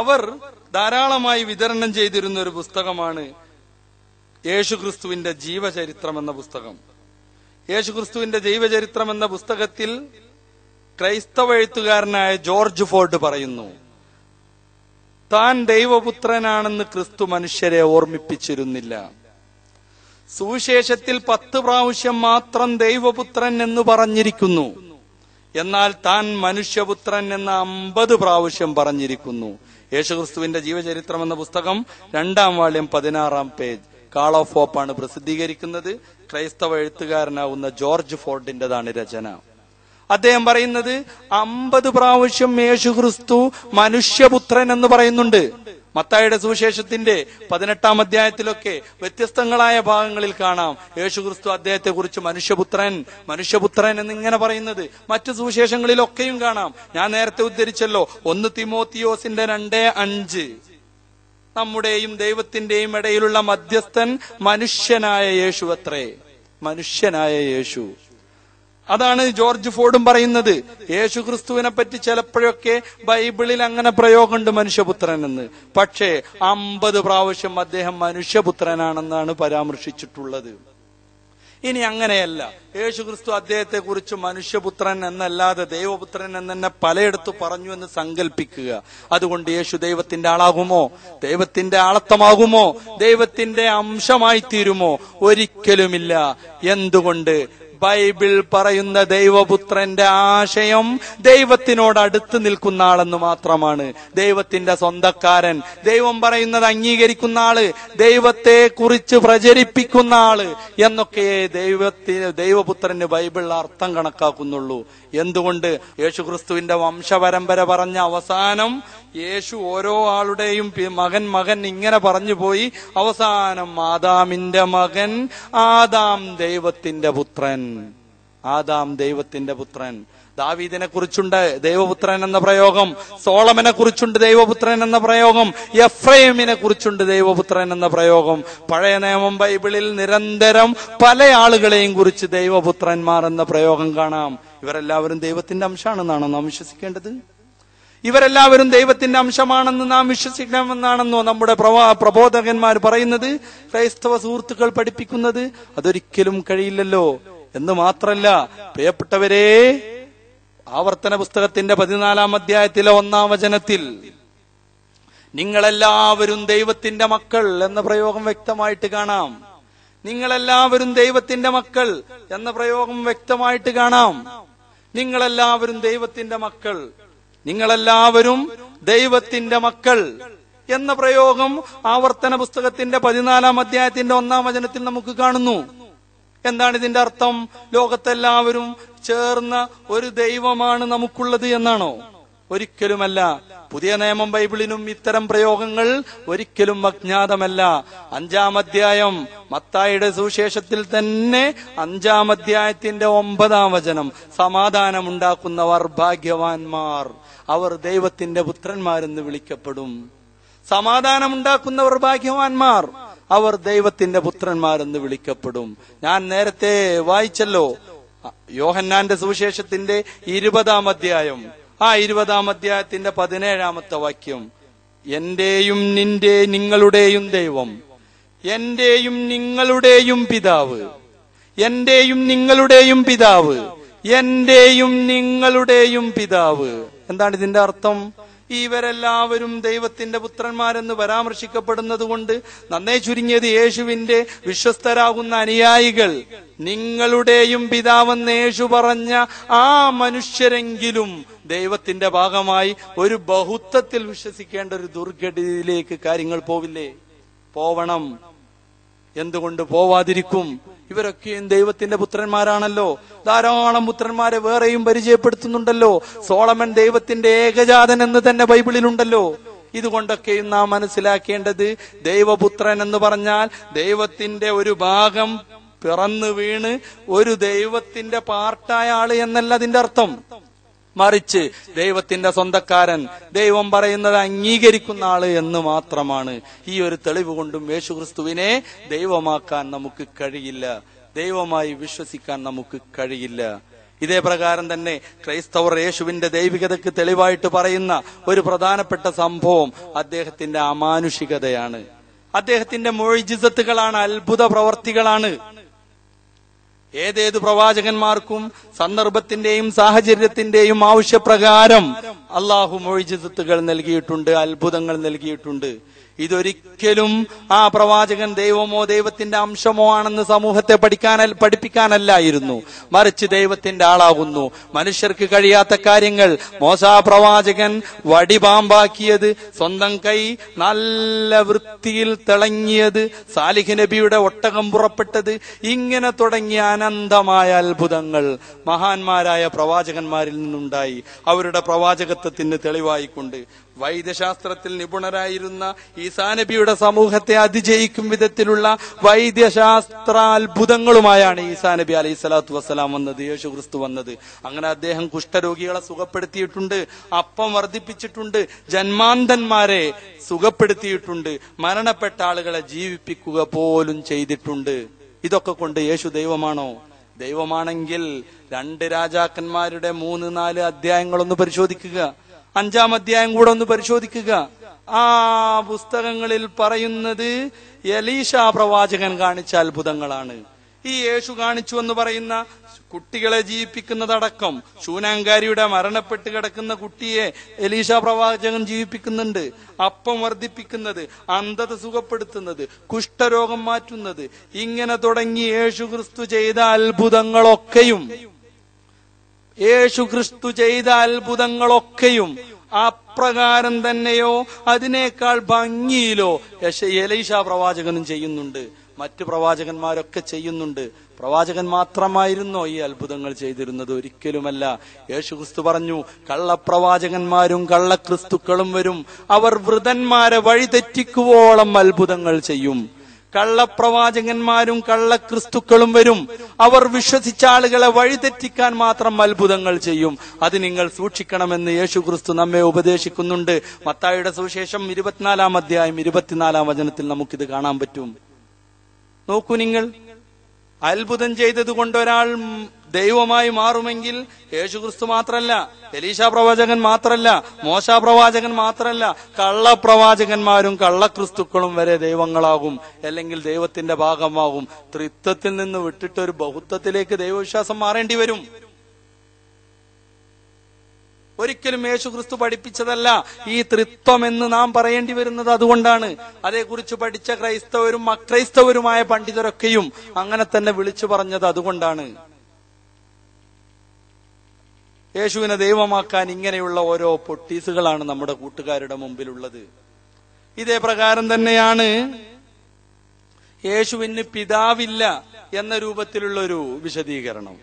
അവർ ധാരാളമായി വിതരണം ചെയ്തിരുന്ന ഒരു പുസ്തകമാണ് യേശുക്രിസ്തുവിന്റെ ജീവചരിത്രം എന്ന പുസ്തകം യേശുക്രിസ്തുവിന്റെ ജീവചരിത്രം എന്ന പുസ്തകത്തിൽ ക്രൈസ്തവ എഴുത്തുകാരനായ ജോർജ് ഫോർഡ് പറയുന്നു താൻ ദൈവപുത്രനാണെന്ന് ക്രിസ്തു മനുഷ്യരെ ഓർമ്മിപ്പിച്ചിരുന്നില്ല സുവിശേഷത്തിൽ പത്ത് പ്രാവശ്യം മാത്രം ദൈവപുത്രൻ എന്ന് പറഞ്ഞിരിക്കുന്നു എന്നാൽ താൻ മനുഷ്യപുത്രൻ എന്ന അമ്പത് പ്രാവശ്യം പറഞ്ഞിരിക്കുന്നു യേശുക്രിസ്തുവിന്റെ ജീവചരിത്രം എന്ന പുസ്തകം രണ്ടാം വാള്യം പതിനാറാം പേജ് കാൾ ഓഫ് ഹോപ്പാണ് പ്രസിദ്ധീകരിക്കുന്നത് ക്രൈസ്തവ എഴുത്തുകാരനാവുന്ന ജോർജ് ഫോർഡിന്റെതാണ് രചന അദ്ദേഹം പറയുന്നത് അമ്പത് പ്രാവശ്യം യേശുക്രിസ്തു മനുഷ്യപുത്രൻ എന്ന് പറയുന്നുണ്ട് മത്തായുടെ സുവിശേഷത്തിന്റെ പതിനെട്ടാം അധ്യായത്തിലൊക്കെ വ്യത്യസ്തങ്ങളായ ഭാഗങ്ങളിൽ കാണാം യേശുക്രിസ്തു അദ്ദേഹത്തെ കുറിച്ച് മനുഷ്യപുത്രൻ മനുഷ്യപുത്രൻ എന്നിങ്ങനെ പറയുന്നത് മറ്റു സുവിശേഷങ്ങളിലൊക്കെയും കാണാം ഞാൻ നേരത്തെ ഉദ്ധരിച്ചല്ലോ ഒന്ന് തിമോത്തിയോസിന്റെ രണ്ടേ അഞ്ച് നമ്മുടെയും ദൈവത്തിന്റെയും ഇടയിലുള്ള മധ്യസ്ഥൻ മനുഷ്യനായ യേശു അത്രേ മനുഷ്യനായ യേശു അതാണ് ജോർജ് ഫോർഡും പറയുന്നത് യേശു ക്രിസ്തുവിനെ പറ്റി ചിലപ്പോഴൊക്കെ ബൈബിളിൽ അങ്ങനെ പ്രയോഗമുണ്ട് മനുഷ്യപുത്രൻ എന്ന് പക്ഷേ അമ്പത് പ്രാവശ്യം അദ്ദേഹം മനുഷ്യപുത്രനാണെന്നാണ് പരാമർശിച്ചിട്ടുള്ളത് ഇനി അങ്ങനെയല്ല യേശു ക്രിസ്തു അദ്ദേഹത്തെ കുറിച്ച് മനുഷ്യപുത്രൻ എന്നല്ലാതെ ദൈവപുത്രൻ തന്നെ പലയിടത്തു പറഞ്ഞു എന്ന് സങ്കല്പിക്കുക അതുകൊണ്ട് യേശു ദൈവത്തിന്റെ ആളാകുമോ ദൈവത്തിന്റെ ആളത്തമാകുമോ ദൈവത്തിന്റെ അംശമായി തീരുമോ ഒരിക്കലുമില്ല എന്തുകൊണ്ട് ബൈബിൾ പറയുന്ന ദൈവപുത്രന്റെ ആശയം ദൈവത്തിനോട് അടുത്ത് നിൽക്കുന്ന ആളെന്ന് മാത്രമാണ് ദൈവത്തിന്റെ സ്വന്തക്കാരൻ ദൈവം പറയുന്നത് അംഗീകരിക്കുന്ന ആള് ദൈവത്തെ കുറിച്ച് പ്രചരിപ്പിക്കുന്ന ആള് എന്നൊക്കെ ദൈവത്തിന് ദൈവപുത്രന് ബൈബിൾ അർത്ഥം കണക്കാക്കുന്നുള്ളൂ എന്തുകൊണ്ട് യേശുക്രിസ്തുവിന്റെ വംശപരമ്പര പറഞ്ഞ അവസാനം യേശു ഓരോ ആളുടെയും മകൻ മകൻ ഇങ്ങനെ പറഞ്ഞു പോയി അവസാനം ആദാമിന്റെ മകൻ ആദാം ദൈവത്തിന്റെ പുത്രൻ ആദാം ദൈവത്തിന്റെ പുത്രൻ ദാവീദിനെ കുറിച്ചുണ്ട് ദൈവപുത്രൻ എന്ന പ്രയോഗം സോളമനെ കുറിച്ചുണ്ട് ദൈവപുത്രൻ എന്ന പ്രയോഗം എഫ്രൈമിനെ കുറിച്ചുണ്ട് ദൈവപുത്രൻ എന്ന പ്രയോഗം പഴയ നിയമം ബൈബിളിൽ നിരന്തരം പല ആളുകളെയും കുറിച്ച് ദൈവപുത്രന്മാർ എന്ന പ്രയോഗം കാണാം ഇവരെല്ലാവരും ദൈവത്തിന്റെ അംശമാണെന്നാണോ നാം വിശ്വസിക്കേണ്ടത് ഇവരെല്ലാവരും ദൈവത്തിന്റെ അംശമാണെന്ന് നാം വിശ്വസിക്കണമെന്നാണെന്നോ നമ്മുടെ പ്രവാ പ്രബോധകന്മാർ പറയുന്നത് ക്രൈസ്തവ സുഹൃത്തുക്കൾ പഠിപ്പിക്കുന്നത് അതൊരിക്കലും കഴിയില്ലല്ലോ എന്ന് മാത്രല്ല പ്രിയപ്പെട്ടവരെ ആവർത്തന പുസ്തകത്തിന്റെ പതിനാലാം അധ്യായത്തിലെ ഒന്നാം വചനത്തിൽ നിങ്ങളെല്ലാവരും ദൈവത്തിന്റെ മക്കൾ എന്ന പ്രയോഗം വ്യക്തമായിട്ട് കാണാം നിങ്ങളെല്ലാവരും ദൈവത്തിന്റെ മക്കൾ എന്ന പ്രയോഗം വ്യക്തമായിട്ട് കാണാം നിങ്ങളെല്ലാവരും ദൈവത്തിന്റെ മക്കൾ നിങ്ങളെല്ലാവരും ദൈവത്തിന്റെ മക്കൾ എന്ന പ്രയോഗം ആവർത്തന പുസ്തകത്തിന്റെ പതിനാലാം അധ്യായത്തിന്റെ ഒന്നാം വചനത്തിൽ നമുക്ക് കാണുന്നു എന്താണ് ഇതിന്റെ അർത്ഥം ലോകത്തെല്ലാവരും ചേർന്ന ഒരു ദൈവമാണ് നമുക്കുള്ളത് എന്നാണോ ഒരിക്കലുമല്ല പുതിയ നിയമം ബൈബിളിനും ഇത്തരം പ്രയോഗങ്ങൾ ഒരിക്കലും അജ്ഞാതമല്ല അഞ്ചാം അധ്യായം മത്തായിയുടെ സുവിശേഷത്തിൽ തന്നെ അഞ്ചാം അധ്യായത്തിന്റെ ഒമ്പതാം വചനം സമാധാനമുണ്ടാക്കുന്നവർ ഭാഗ്യവാന്മാർ അവർ ദൈവത്തിന്റെ പുത്രന്മാരെന്ന് വിളിക്കപ്പെടും സമാധാനമുണ്ടാക്കുന്നവർ ഭാഗ്യവാന്മാർ അവർ ദൈവത്തിന്റെ പുത്രന്മാരെന്ന് വിളിക്കപ്പെടും ഞാൻ നേരത്തെ വായിച്ചല്ലോ യോഹന്നാന്റെ സുവിശേഷത്തിന്റെ ഇരുപതാം അധ്യായം ആ ഇരുപതാം അധ്യായത്തിന്റെ പതിനേഴാമത്തെ വാക്യം എന്റെയും നിന്റെ നിങ്ങളുടെയും ദൈവം എന്റെയും നിങ്ങളുടെയും പിതാവ് എന്റെയും നിങ്ങളുടെയും പിതാവ് എന്റെയും നിങ്ങളുടെയും പിതാവ് എന്താണ് ഇതിന്റെ അർത്ഥം ഇവരെല്ലാവരും ദൈവത്തിന്റെ പുത്രന്മാരെന്ന് കൊണ്ട് നന്നേ ചുരുങ്ങിയത് യേശുവിന്റെ വിശ്വസ്തരാകുന്ന അനുയായികൾ നിങ്ങളുടെയും പിതാവെന്ന് യേശു പറഞ്ഞ ആ മനുഷ്യരെങ്കിലും ദൈവത്തിന്റെ ഭാഗമായി ഒരു ബഹുത്വത്തിൽ വിശ്വസിക്കേണ്ട ഒരു ദുർഘടിയിലേക്ക് കാര്യങ്ങൾ പോവില്ലേ പോവണം എന്തുകൊണ്ട് പോവാതിരിക്കും ഇവരൊക്കെയും ദൈവത്തിന്റെ പുത്രന്മാരാണല്ലോ ധാരാളം പുത്രന്മാരെ വേറെയും പരിചയപ്പെടുത്തുന്നുണ്ടല്ലോ സോളമൻ ദൈവത്തിന്റെ ഏകജാതൻ എന്ന് തന്നെ ബൈബിളിലുണ്ടല്ലോ ഇതുകൊണ്ടൊക്കെയും നാം മനസ്സിലാക്കേണ്ടത് ദൈവപുത്രൻ എന്ന് പറഞ്ഞാൽ ദൈവത്തിന്റെ ഒരു ഭാഗം പിറന്നു വീണ് ഒരു ദൈവത്തിന്റെ പാർട്ടായ ആള് എന്നല്ല അതിന്റെ അർത്ഥം മറിച്ച് ദൈവത്തിന്റെ സ്വന്തക്കാരൻ ദൈവം പറയുന്നത് അംഗീകരിക്കുന്ന ആള് എന്ന് മാത്രമാണ് ഈ ഒരു തെളിവ് കൊണ്ടും യേശുക്രിസ്തുവിനെ ദൈവമാക്കാൻ നമുക്ക് കഴിയില്ല ദൈവമായി വിശ്വസിക്കാൻ നമുക്ക് കഴിയില്ല ഇതേ പ്രകാരം തന്നെ ക്രൈസ്തവർ യേശുവിന്റെ ദൈവികതയ്ക്ക് തെളിവായിട്ട് പറയുന്ന ഒരു പ്രധാനപ്പെട്ട സംഭവം അദ്ദേഹത്തിന്റെ അമാനുഷികതയാണ് അദ്ദേഹത്തിന്റെ മൊഴിജിസത്തുകളാണ് അത്ഭുത പ്രവർത്തികളാണ് ഏതേത് പ്രവാചകന്മാർക്കും സന്ദർഭത്തിന്റെയും സാഹചര്യത്തിന്റെയും ആവശ്യപ്രകാരം അള്ളാഹു മൊഴിജിത്തുകൾ നൽകിയിട്ടുണ്ട് അത്ഭുതങ്ങൾ നൽകിയിട്ടുണ്ട് ഇതൊരിക്കലും ആ പ്രവാചകൻ ദൈവമോ ദൈവത്തിന്റെ അംശമോ ആണെന്ന് സമൂഹത്തെ പഠിക്കാൻ പഠിപ്പിക്കാനല്ലായിരുന്നു മറിച്ച് ദൈവത്തിന്റെ ആളാകുന്നു മനുഷ്യർക്ക് കഴിയാത്ത കാര്യങ്ങൾ മോശാ പ്രവാചകൻ വടിപാമ്പാക്കിയത് സ്വന്തം കൈ നല്ല വൃത്തിയിൽ തിളങ്ങിയത് സാലിഹ് നബിയുടെ ഒട്ടകം പുറപ്പെട്ടത് ഇങ്ങനെ തുടങ്ങിയ അനന്തമായ അത്ഭുതങ്ങൾ മഹാന്മാരായ പ്രവാചകന്മാരിൽ നിന്നുണ്ടായി അവരുടെ പ്രവാചകത്വത്തിന് തെളിവായിക്കൊണ്ട് വൈദ്യശാസ്ത്രത്തിൽ നിപുണരായിരുന്ന ഈസാ നബിയുടെ സമൂഹത്തെ അതിജയിക്കും വിധത്തിലുള്ള വൈദ്യശാസ്ത്രാത്ഭുതങ്ങളുമായാണ് ഈസാ നബി അലൈഹി സ്വലാത്തു വസ്സലാം വന്നത് യേശു ക്രിസ്തു വന്നത് അങ്ങനെ അദ്ദേഹം കുഷ്ഠരോഗികളെ സുഖപ്പെടുത്തിയിട്ടുണ്ട് അപ്പം വർദ്ധിപ്പിച്ചിട്ടുണ്ട് ജന്മാന്തന്മാരെ സുഖപ്പെടുത്തിയിട്ടുണ്ട് മരണപ്പെട്ട ആളുകളെ ജീവിപ്പിക്കുക പോലും ചെയ്തിട്ടുണ്ട് ഇതൊക്കെ കൊണ്ട് യേശു ദൈവമാണോ ദൈവമാണെങ്കിൽ രണ്ട് രാജാക്കന്മാരുടെ മൂന്ന് നാല് അധ്യായങ്ങളൊന്ന് പരിശോധിക്കുക അഞ്ചാം അധ്യായം കൂടെ ഒന്ന് പരിശോധിക്കുക ആ പുസ്തകങ്ങളിൽ പറയുന്നത് എലീഷ പ്രവാചകൻ കാണിച്ച അത്ഭുതങ്ങളാണ് ഈ യേശു കാണിച്ചു എന്ന് പറയുന്ന കുട്ടികളെ ജീവിപ്പിക്കുന്നതടക്കം ശൂനാങ്കാരിയുടെ മരണപ്പെട്ട് കിടക്കുന്ന കുട്ടിയെ എലീഷ പ്രവാചകൻ ജീവിപ്പിക്കുന്നുണ്ട് അപ്പം വർദ്ധിപ്പിക്കുന്നത് അന്ധത സുഖപ്പെടുത്തുന്നത് കുഷ്ഠരോഗം മാറ്റുന്നത് ഇങ്ങനെ തുടങ്ങി യേശു ക്രിസ്തു ചെയ്ത അത്ഭുതങ്ങളൊക്കെയും യേശു ക്രിസ്തു ചെയ്ത അത്ഭുതങ്ങളൊക്കെയും അപ്രകാരം തന്നെയോ അതിനേക്കാൾ ഭംഗിയിലോ എലൈഷ പ്രവാചകനും ചെയ്യുന്നുണ്ട് മറ്റു പ്രവാചകന്മാരൊക്കെ ചെയ്യുന്നുണ്ട് പ്രവാചകൻ മാത്രമായിരുന്നോ ഈ അത്ഭുതങ്ങൾ ചെയ്തിരുന്നത് ഒരിക്കലുമല്ല യേശുക്രിസ്തു പറഞ്ഞു കള്ളപ്രവാചകന്മാരും കള്ളക്രിസ്തുക്കളും വരും അവർ വൃതന്മാരെ വഴിതെറ്റിക്കുവോളം അത്ഭുതങ്ങൾ ചെയ്യും കള്ളപ്രവാചകന്മാരും കള്ളക്രിസ്തുക്കളും വരും അവർ വിശ്വസിച്ച ആളുകളെ വഴിതെറ്റിക്കാൻ മാത്രം അത്ഭുതങ്ങൾ ചെയ്യും അത് നിങ്ങൾ സൂക്ഷിക്കണമെന്ന് യേശു ക്രിസ്തു നമ്മെ ഉപദേശിക്കുന്നുണ്ട് മത്തായുടെ സുവിശേഷം ഇരുപത്തിനാലാം അധ്യായം ഇരുപത്തിനാലാം വചനത്തിൽ നമുക്കിത് കാണാൻ പറ്റും നോക്കൂ നിങ്ങൾ അത്ഭുതം ചെയ്തത് കൊണ്ടൊരാൾ ദൈവമായി മാറുമെങ്കിൽ യേശുക്രിസ്തു മാത്രല്ല എലീശ പ്രവാചകൻ മാത്രല്ല മോശ പ്രവാചകൻ മാത്രല്ല കള്ളപ്രവാചകന്മാരും കള്ളക്രിസ്തുക്കളും വരെ ദൈവങ്ങളാകും അല്ലെങ്കിൽ ദൈവത്തിന്റെ ഭാഗമാകും ത്രിത്വത്തിൽ നിന്ന് വിട്ടിട്ട് ഒരു ബഹുത്വത്തിലേക്ക് ദൈവവിശ്വാസം മാറേണ്ടി വരും ഒരിക്കലും യേശു ക്രിസ്തു പഠിപ്പിച്ചതല്ല ഈ തൃത്വം എന്ന് നാം പറയേണ്ടി വരുന്നത് അതുകൊണ്ടാണ് അതേക്കുറിച്ച് പഠിച്ച ക്രൈസ്തവരും അക്രൈസ്തവരുമായ പണ്ഡിതരൊക്കെയും അങ്ങനെ തന്നെ വിളിച്ചു പറഞ്ഞത് അതുകൊണ്ടാണ് യേശുവിനെ ദൈവമാക്കാൻ ഇങ്ങനെയുള്ള ഓരോ പൊട്ടീസുകളാണ് നമ്മുടെ കൂട്ടുകാരുടെ മുമ്പിലുള്ളത് ഇതേ പ്രകാരം തന്നെയാണ് യേശുവിന് പിതാവില്ല എന്ന രൂപത്തിലുള്ള ഒരു വിശദീകരണം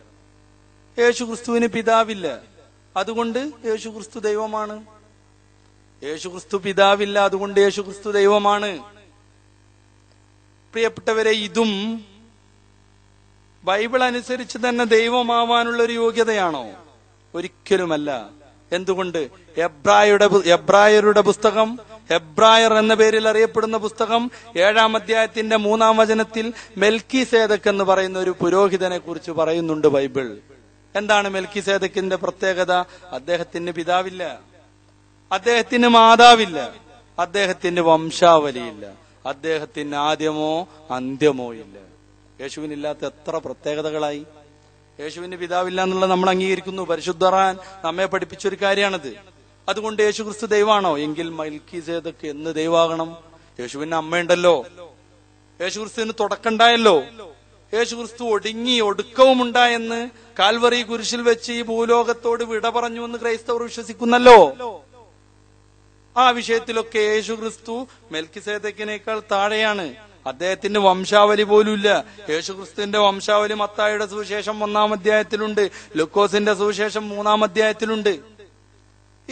യേശു ക്രിസ്തുവിന് പിതാവില്ല അതുകൊണ്ട് യേശു ക്രിസ്തു ദൈവമാണ് യേശു ക്രിസ്തു പിതാവില്ല അതുകൊണ്ട് യേശു ക്രിസ്തു ദൈവമാണ് പ്രിയപ്പെട്ടവരെ ഇതും ബൈബിൾ അനുസരിച്ച് തന്നെ ദൈവമാവാനുള്ള ഒരു യോഗ്യതയാണോ ഒരിക്കലുമല്ല എന്തുകൊണ്ട് എബ്രായുടെ എബ്രായരുടെ പുസ്തകം എബ്രായർ എന്ന പേരിൽ അറിയപ്പെടുന്ന പുസ്തകം ഏഴാം അധ്യായത്തിന്റെ മൂന്നാം വചനത്തിൽ മെൽക്കി സേതക് എന്ന് പറയുന്ന ഒരു പുരോഹിതനെ കുറിച്ച് പറയുന്നുണ്ട് ബൈബിൾ എന്താണ് മെൽക്കി സേതക്കിന്റെ പ്രത്യേകത അദ്ദേഹത്തിന് പിതാവില്ല അദ്ദേഹത്തിന് മാതാവില്ല അദ്ദേഹത്തിന് വംശാവലിയില്ല അദ്ദേഹത്തിന് ആദ്യമോ അന്ത്യമോ ഇല്ല യേശുവിനില്ലാത്ത എത്ര പ്രത്യേകതകളായി യേശുവിന്റെ പിതാവില്ല എന്നുള്ള നമ്മൾ അംഗീകരിക്കുന്നു പരിശുദ്ധറാൻ നമ്മെ പഠിപ്പിച്ചൊരു കാര്യമാണിത് അതുകൊണ്ട് യേശു ക്രിസ്തു ദൈവമാണോ എങ്കിൽ മൽക്കി സേതക്ക് എന്ന് ദൈവാകണം യേശുവിന് അമ്മയുണ്ടല്ലോ യേശു ക്രിസ്തുവിന് തുടക്കണ്ടായല്ലോ യേശു ക്രിസ്തു ഒടുങ്ങി ഒടുക്കവും ഉണ്ടായെന്ന് കാൽവറി കുരിശിൽ വെച്ച് ഈ ഭൂലോകത്തോട് വിട പറഞ്ഞു എന്ന് ക്രൈസ്തവർ വിശ്വസിക്കുന്നല്ലോ ആ വിഷയത്തിലൊക്കെ യേശു ക്രിസ്തു സേതക്കിനേക്കാൾ താഴെയാണ് അദ്ദേഹത്തിന്റെ വംശാവലി പോലുമില്ല യേശുക്രിസ്തുവിന്റെ വംശാവലി മത്തായുടെ സുവിശേഷം ഒന്നാം അധ്യായത്തിലുണ്ട് ലുക്കോസിന്റെ സുവിശേഷം മൂന്നാം അധ്യായത്തിലുണ്ട്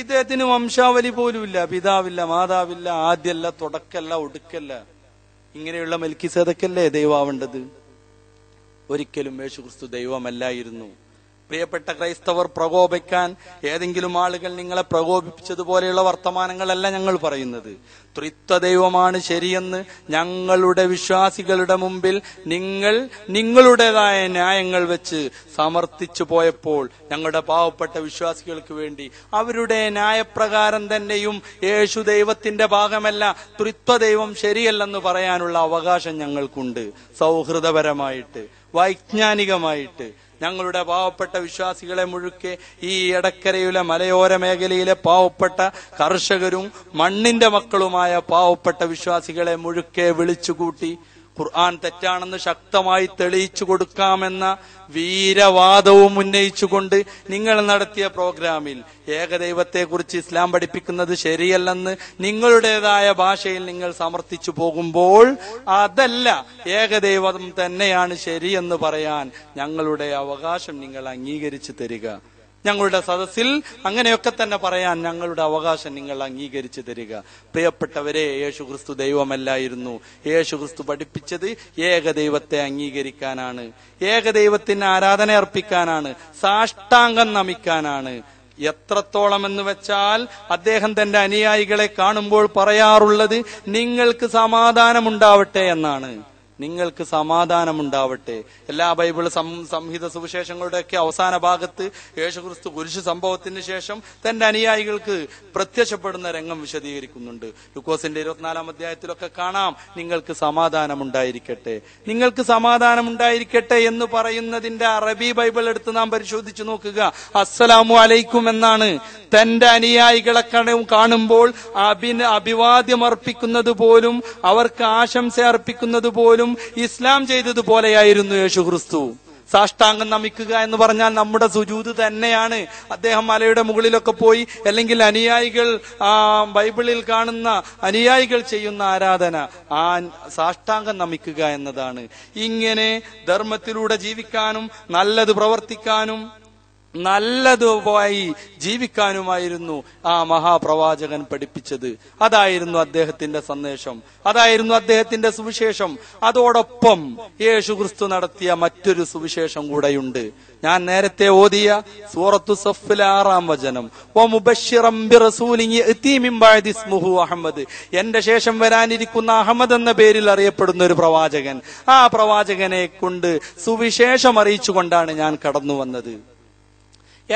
ഇദ്ദേഹത്തിന് വംശാവലി പോലുമില്ല പിതാവില്ല മാതാവില്ല ആദ്യല്ല തുടക്കല്ല ഒടുക്കല്ല ഇങ്ങനെയുള്ള മെൽക്കിസേതക്കല്ലേ ദൈവാവേണ്ടത് ഒരിക്കലും യേശുക്രിസ്തു ദൈവമല്ലായിരുന്നു പ്രിയപ്പെട്ട ക്രൈസ്തവർ പ്രകോപിക്കാൻ ഏതെങ്കിലും ആളുകൾ നിങ്ങളെ പ്രകോപിപ്പിച്ചതുപോലെയുള്ള വർത്തമാനങ്ങളല്ല ഞങ്ങൾ പറയുന്നത് ത്രിത്വ ദൈവമാണ് ശരിയെന്ന് ഞങ്ങളുടെ വിശ്വാസികളുടെ മുമ്പിൽ നിങ്ങൾ നിങ്ങളുടേതായ ന്യായങ്ങൾ വെച്ച് സമർത്ഥിച്ചു പോയപ്പോൾ ഞങ്ങളുടെ പാവപ്പെട്ട വിശ്വാസികൾക്ക് വേണ്ടി അവരുടെ ന്യായപ്രകാരം തന്നെയും യേശു ദൈവത്തിന്റെ ഭാഗമല്ല ത്രിത്വ ദൈവം ശരിയല്ലെന്ന് പറയാനുള്ള അവകാശം ഞങ്ങൾക്കുണ്ട് സൗഹൃദപരമായിട്ട് വൈജ്ഞാനികമായിട്ട് ഞങ്ങളുടെ പാവപ്പെട്ട വിശ്വാസികളെ മുഴുക്കെ ഈ എടക്കരയിലെ മലയോര മേഖലയിലെ പാവപ്പെട്ട കർഷകരും മണ്ണിന്റെ മക്കളുമായ പാവപ്പെട്ട വിശ്വാസികളെ മുഴുക്കെ വിളിച്ചുകൂട്ടി ഖുർആൻ തെറ്റാണെന്ന് ശക്തമായി തെളിയിച്ചു കൊടുക്കാമെന്ന വീരവാദവും ഉന്നയിച്ചുകൊണ്ട് നിങ്ങൾ നടത്തിയ പ്രോഗ്രാമിൽ ഏകദൈവത്തെക്കുറിച്ച് ഇസ്ലാം പഠിപ്പിക്കുന്നത് ശരിയല്ലെന്ന് നിങ്ങളുടേതായ ഭാഷയിൽ നിങ്ങൾ സമർത്ഥിച്ചു പോകുമ്പോൾ അതല്ല ഏകദൈവം തന്നെയാണ് ശരിയെന്ന് പറയാൻ ഞങ്ങളുടെ അവകാശം നിങ്ങൾ അംഗീകരിച്ചു തരിക ഞങ്ങളുടെ സദസ്സിൽ അങ്ങനെയൊക്കെ തന്നെ പറയാൻ ഞങ്ങളുടെ അവകാശം നിങ്ങൾ അംഗീകരിച്ചു തരിക പ്രിയപ്പെട്ടവരെ യേശു ക്രിസ്തു ദൈവമല്ലായിരുന്നു യേശു ക്രിസ്തു പഠിപ്പിച്ചത് ഏകദൈവത്തെ അംഗീകരിക്കാനാണ് ഏകദൈവത്തിന് ആരാധന അർപ്പിക്കാനാണ് സാഷ്ടാംഗം നമിക്കാനാണ് എത്രത്തോളം എന്ന് വെച്ചാൽ അദ്ദേഹം തന്റെ അനുയായികളെ കാണുമ്പോൾ പറയാറുള്ളത് നിങ്ങൾക്ക് സമാധാനമുണ്ടാവട്ടെ എന്നാണ് നിങ്ങൾക്ക് സമാധാനമുണ്ടാവട്ടെ എല്ലാ ബൈബിൾ സംഹിത സുവിശേഷങ്ങളുടെയൊക്കെ അവസാന ഭാഗത്ത് യേശുക്രിസ്തു കുരിശു സംഭവത്തിന് ശേഷം തന്റെ അനുയായികൾക്ക് പ്രത്യക്ഷപ്പെടുന്ന രംഗം വിശദീകരിക്കുന്നുണ്ട് യുക്കോസിന്റെ ഇരുപത്തിനാലാം അധ്യായത്തിലൊക്കെ കാണാം നിങ്ങൾക്ക് സമാധാനമുണ്ടായിരിക്കട്ടെ നിങ്ങൾക്ക് സമാധാനമുണ്ടായിരിക്കട്ടെ എന്ന് പറയുന്നതിന്റെ അറബി ബൈബിൾ എടുത്ത് നാം പരിശോധിച്ചു നോക്കുക അസ്സലാമു അലൈക്കും എന്നാണ് തന്റെ അനുയായികളെ കാണുമ്പോൾ അഭിന് അഭിവാദ്യം അർപ്പിക്കുന്നത് പോലും അവർക്ക് ആശംസ അർപ്പിക്കുന്നത് പോലും പോലും ഇസ്ലാം ചെയ്തതുപോലെയായിരുന്നു യേശു ക്രിസ്തു സാഷ്ടാംഗം നമിക്കുക എന്ന് പറഞ്ഞാൽ നമ്മുടെ സുജൂത് തന്നെയാണ് അദ്ദേഹം മലയുടെ മുകളിലൊക്കെ പോയി അല്ലെങ്കിൽ അനുയായികൾ ആ ബൈബിളിൽ കാണുന്ന അനുയായികൾ ചെയ്യുന്ന ആരാധന ആ സാഷ്ടാംഗം നമിക്കുക എന്നതാണ് ഇങ്ങനെ ധർമ്മത്തിലൂടെ ജീവിക്കാനും നല്ലത് പ്രവർത്തിക്കാനും നല്ലതുമായി ജീവിക്കാനുമായിരുന്നു ആ മഹാപ്രവാചകൻ പഠിപ്പിച്ചത് അതായിരുന്നു അദ്ദേഹത്തിന്റെ സന്ദേശം അതായിരുന്നു അദ്ദേഹത്തിന്റെ സുവിശേഷം അതോടൊപ്പം യേശു ക്രിസ്തു നടത്തിയ മറ്റൊരു സുവിശേഷം കൂടെയുണ്ട് ഞാൻ നേരത്തെ ഓതിയ സൂറത്തു സഫിലെ ആറാം വചനം ഓ മുബഷിറംബിറസൂലിംഗ് അഹമ്മദ് എന്റെ ശേഷം വരാനിരിക്കുന്ന അഹമ്മദ് എന്ന പേരിൽ അറിയപ്പെടുന്ന ഒരു പ്രവാചകൻ ആ പ്രവാചകനെ കൊണ്ട് സുവിശേഷം അറിയിച്ചുകൊണ്ടാണ് ഞാൻ കടന്നു വന്നത്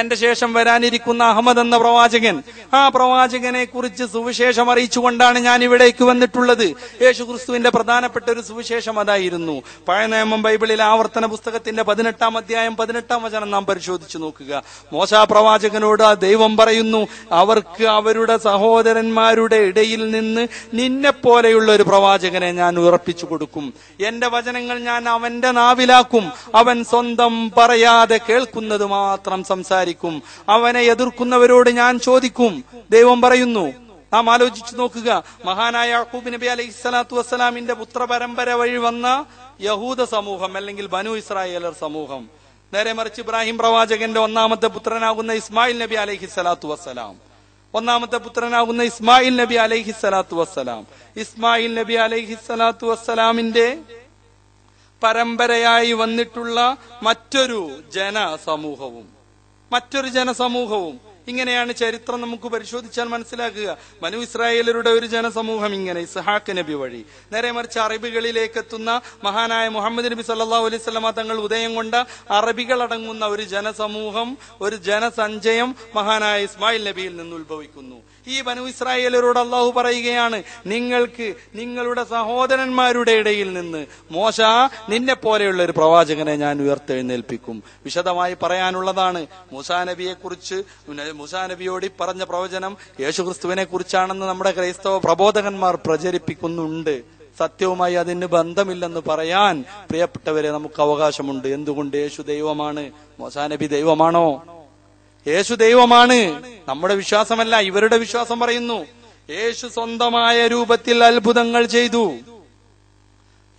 എന്റെ ശേഷം വരാനിരിക്കുന്ന അഹമ്മദ് എന്ന പ്രവാചകൻ ആ പ്രവാചകനെ കുറിച്ച് സുവിശേഷം അറിയിച്ചുകൊണ്ടാണ് ഞാൻ ഇവിടേക്ക് വന്നിട്ടുള്ളത് യേശു ക്രിസ്തുവിന്റെ പ്രധാനപ്പെട്ട ഒരു സുവിശേഷം അതായിരുന്നു പഴയ നിയമം ബൈബിളിലെ ആവർത്തന പുസ്തകത്തിന്റെ പതിനെട്ടാം അധ്യായം പതിനെട്ടാം വചനം നാം പരിശോധിച്ചു നോക്കുക മോശ പ്രവാചകനോട് ആ ദൈവം പറയുന്നു അവർക്ക് അവരുടെ സഹോദരന്മാരുടെ ഇടയിൽ നിന്ന് നിന്നെ പോലെയുള്ള ഒരു പ്രവാചകനെ ഞാൻ ഉറപ്പിച്ചു കൊടുക്കും എന്റെ വചനങ്ങൾ ഞാൻ അവന്റെ നാവിലാക്കും അവൻ സ്വന്തം പറയാതെ കേൾക്കുന്നത് മാത്രം സംസാരിക്കും സംസാരിക്കും അവനെ എതിർക്കുന്നവരോട് ഞാൻ ചോദിക്കും ദൈവം പറയുന്നു നാം ആലോചിച്ചു നോക്കുക മഹാനായ യാക്കൂബ് നബി അലൈഹി സ്വലാത്തു വസ്സലാമിന്റെ പുത്ര പരമ്പര വഴി വന്ന യഹൂദ സമൂഹം അല്ലെങ്കിൽ ബനു ഇസ്രായേലർ സമൂഹം നേരെ മറിച്ച് ഇബ്രാഹിം പ്രവാചകന്റെ ഒന്നാമത്തെ പുത്രനാകുന്ന ഇസ്മായിൽ നബി അലൈഹി സ്വലാത്തു വസ്സലാം ഒന്നാമത്തെ പുത്രനാകുന്ന ഇസ്മായിൽ നബി അലൈഹി സ്വലാത്തു വസ്സലാം ഇസ്മായിൽ നബി അലൈഹി സ്വലാത്തു വസ്സലാമിന്റെ പരമ്പരയായി വന്നിട്ടുള്ള മറ്റൊരു ജനസമൂഹവും മറ്റൊരു ജനസമൂഹവും ഇങ്ങനെയാണ് ചരിത്രം നമുക്ക് പരിശോധിച്ചാൽ മനസ്സിലാക്കുക മനു ഇസ്രായേലരുടെ ഒരു ജനസമൂഹം ഇങ്ങനെ ഇസ്ഹാഖ് നബി വഴി നേരെ മറിച്ച് അറബികളിലേക്ക് എത്തുന്ന മഹാനായ മുഹമ്മദ് നബി സല്ലാ അലൈഹി സ്വലമ തങ്ങൾ ഉദയം കൊണ്ട അറബികളടങ്ങുന്ന ഒരു ജനസമൂഹം ഒരു ജനസഞ്ചയം മഹാനായ ഇസ്മായിൽ നബിയിൽ നിന്ന് ഉത്ഭവിക്കുന്നു ഈ വനു ഇസ്രായേലരോട് അള്ളാഹു പറയുകയാണ് നിങ്ങൾക്ക് നിങ്ങളുടെ സഹോദരന്മാരുടെ ഇടയിൽ നിന്ന് മോശ നിന്നെ പോലെയുള്ള ഒരു പ്രവാചകനെ ഞാൻ ഉയർത്തെഴുന്നേൽപ്പിക്കും വിശദമായി പറയാനുള്ളതാണ് മുസാ നബിയെ കുറിച്ച് മുസാ നബിയോട് പറഞ്ഞ പ്രവചനം ക്രിസ്തുവിനെ കുറിച്ചാണെന്ന് നമ്മുടെ ക്രൈസ്തവ പ്രബോധകന്മാർ പ്രചരിപ്പിക്കുന്നുണ്ട് സത്യവുമായി അതിന് ബന്ധമില്ലെന്ന് പറയാൻ പ്രിയപ്പെട്ടവരെ നമുക്ക് അവകാശമുണ്ട് എന്തുകൊണ്ട് യേശു ദൈവമാണ് മോസാനബി ദൈവമാണോ യേശു ദൈവമാണ് നമ്മുടെ വിശ്വാസമല്ല ഇവരുടെ വിശ്വാസം പറയുന്നു യേശു സ്വന്തമായ രൂപത്തിൽ അത്ഭുതങ്ങൾ ചെയ്തു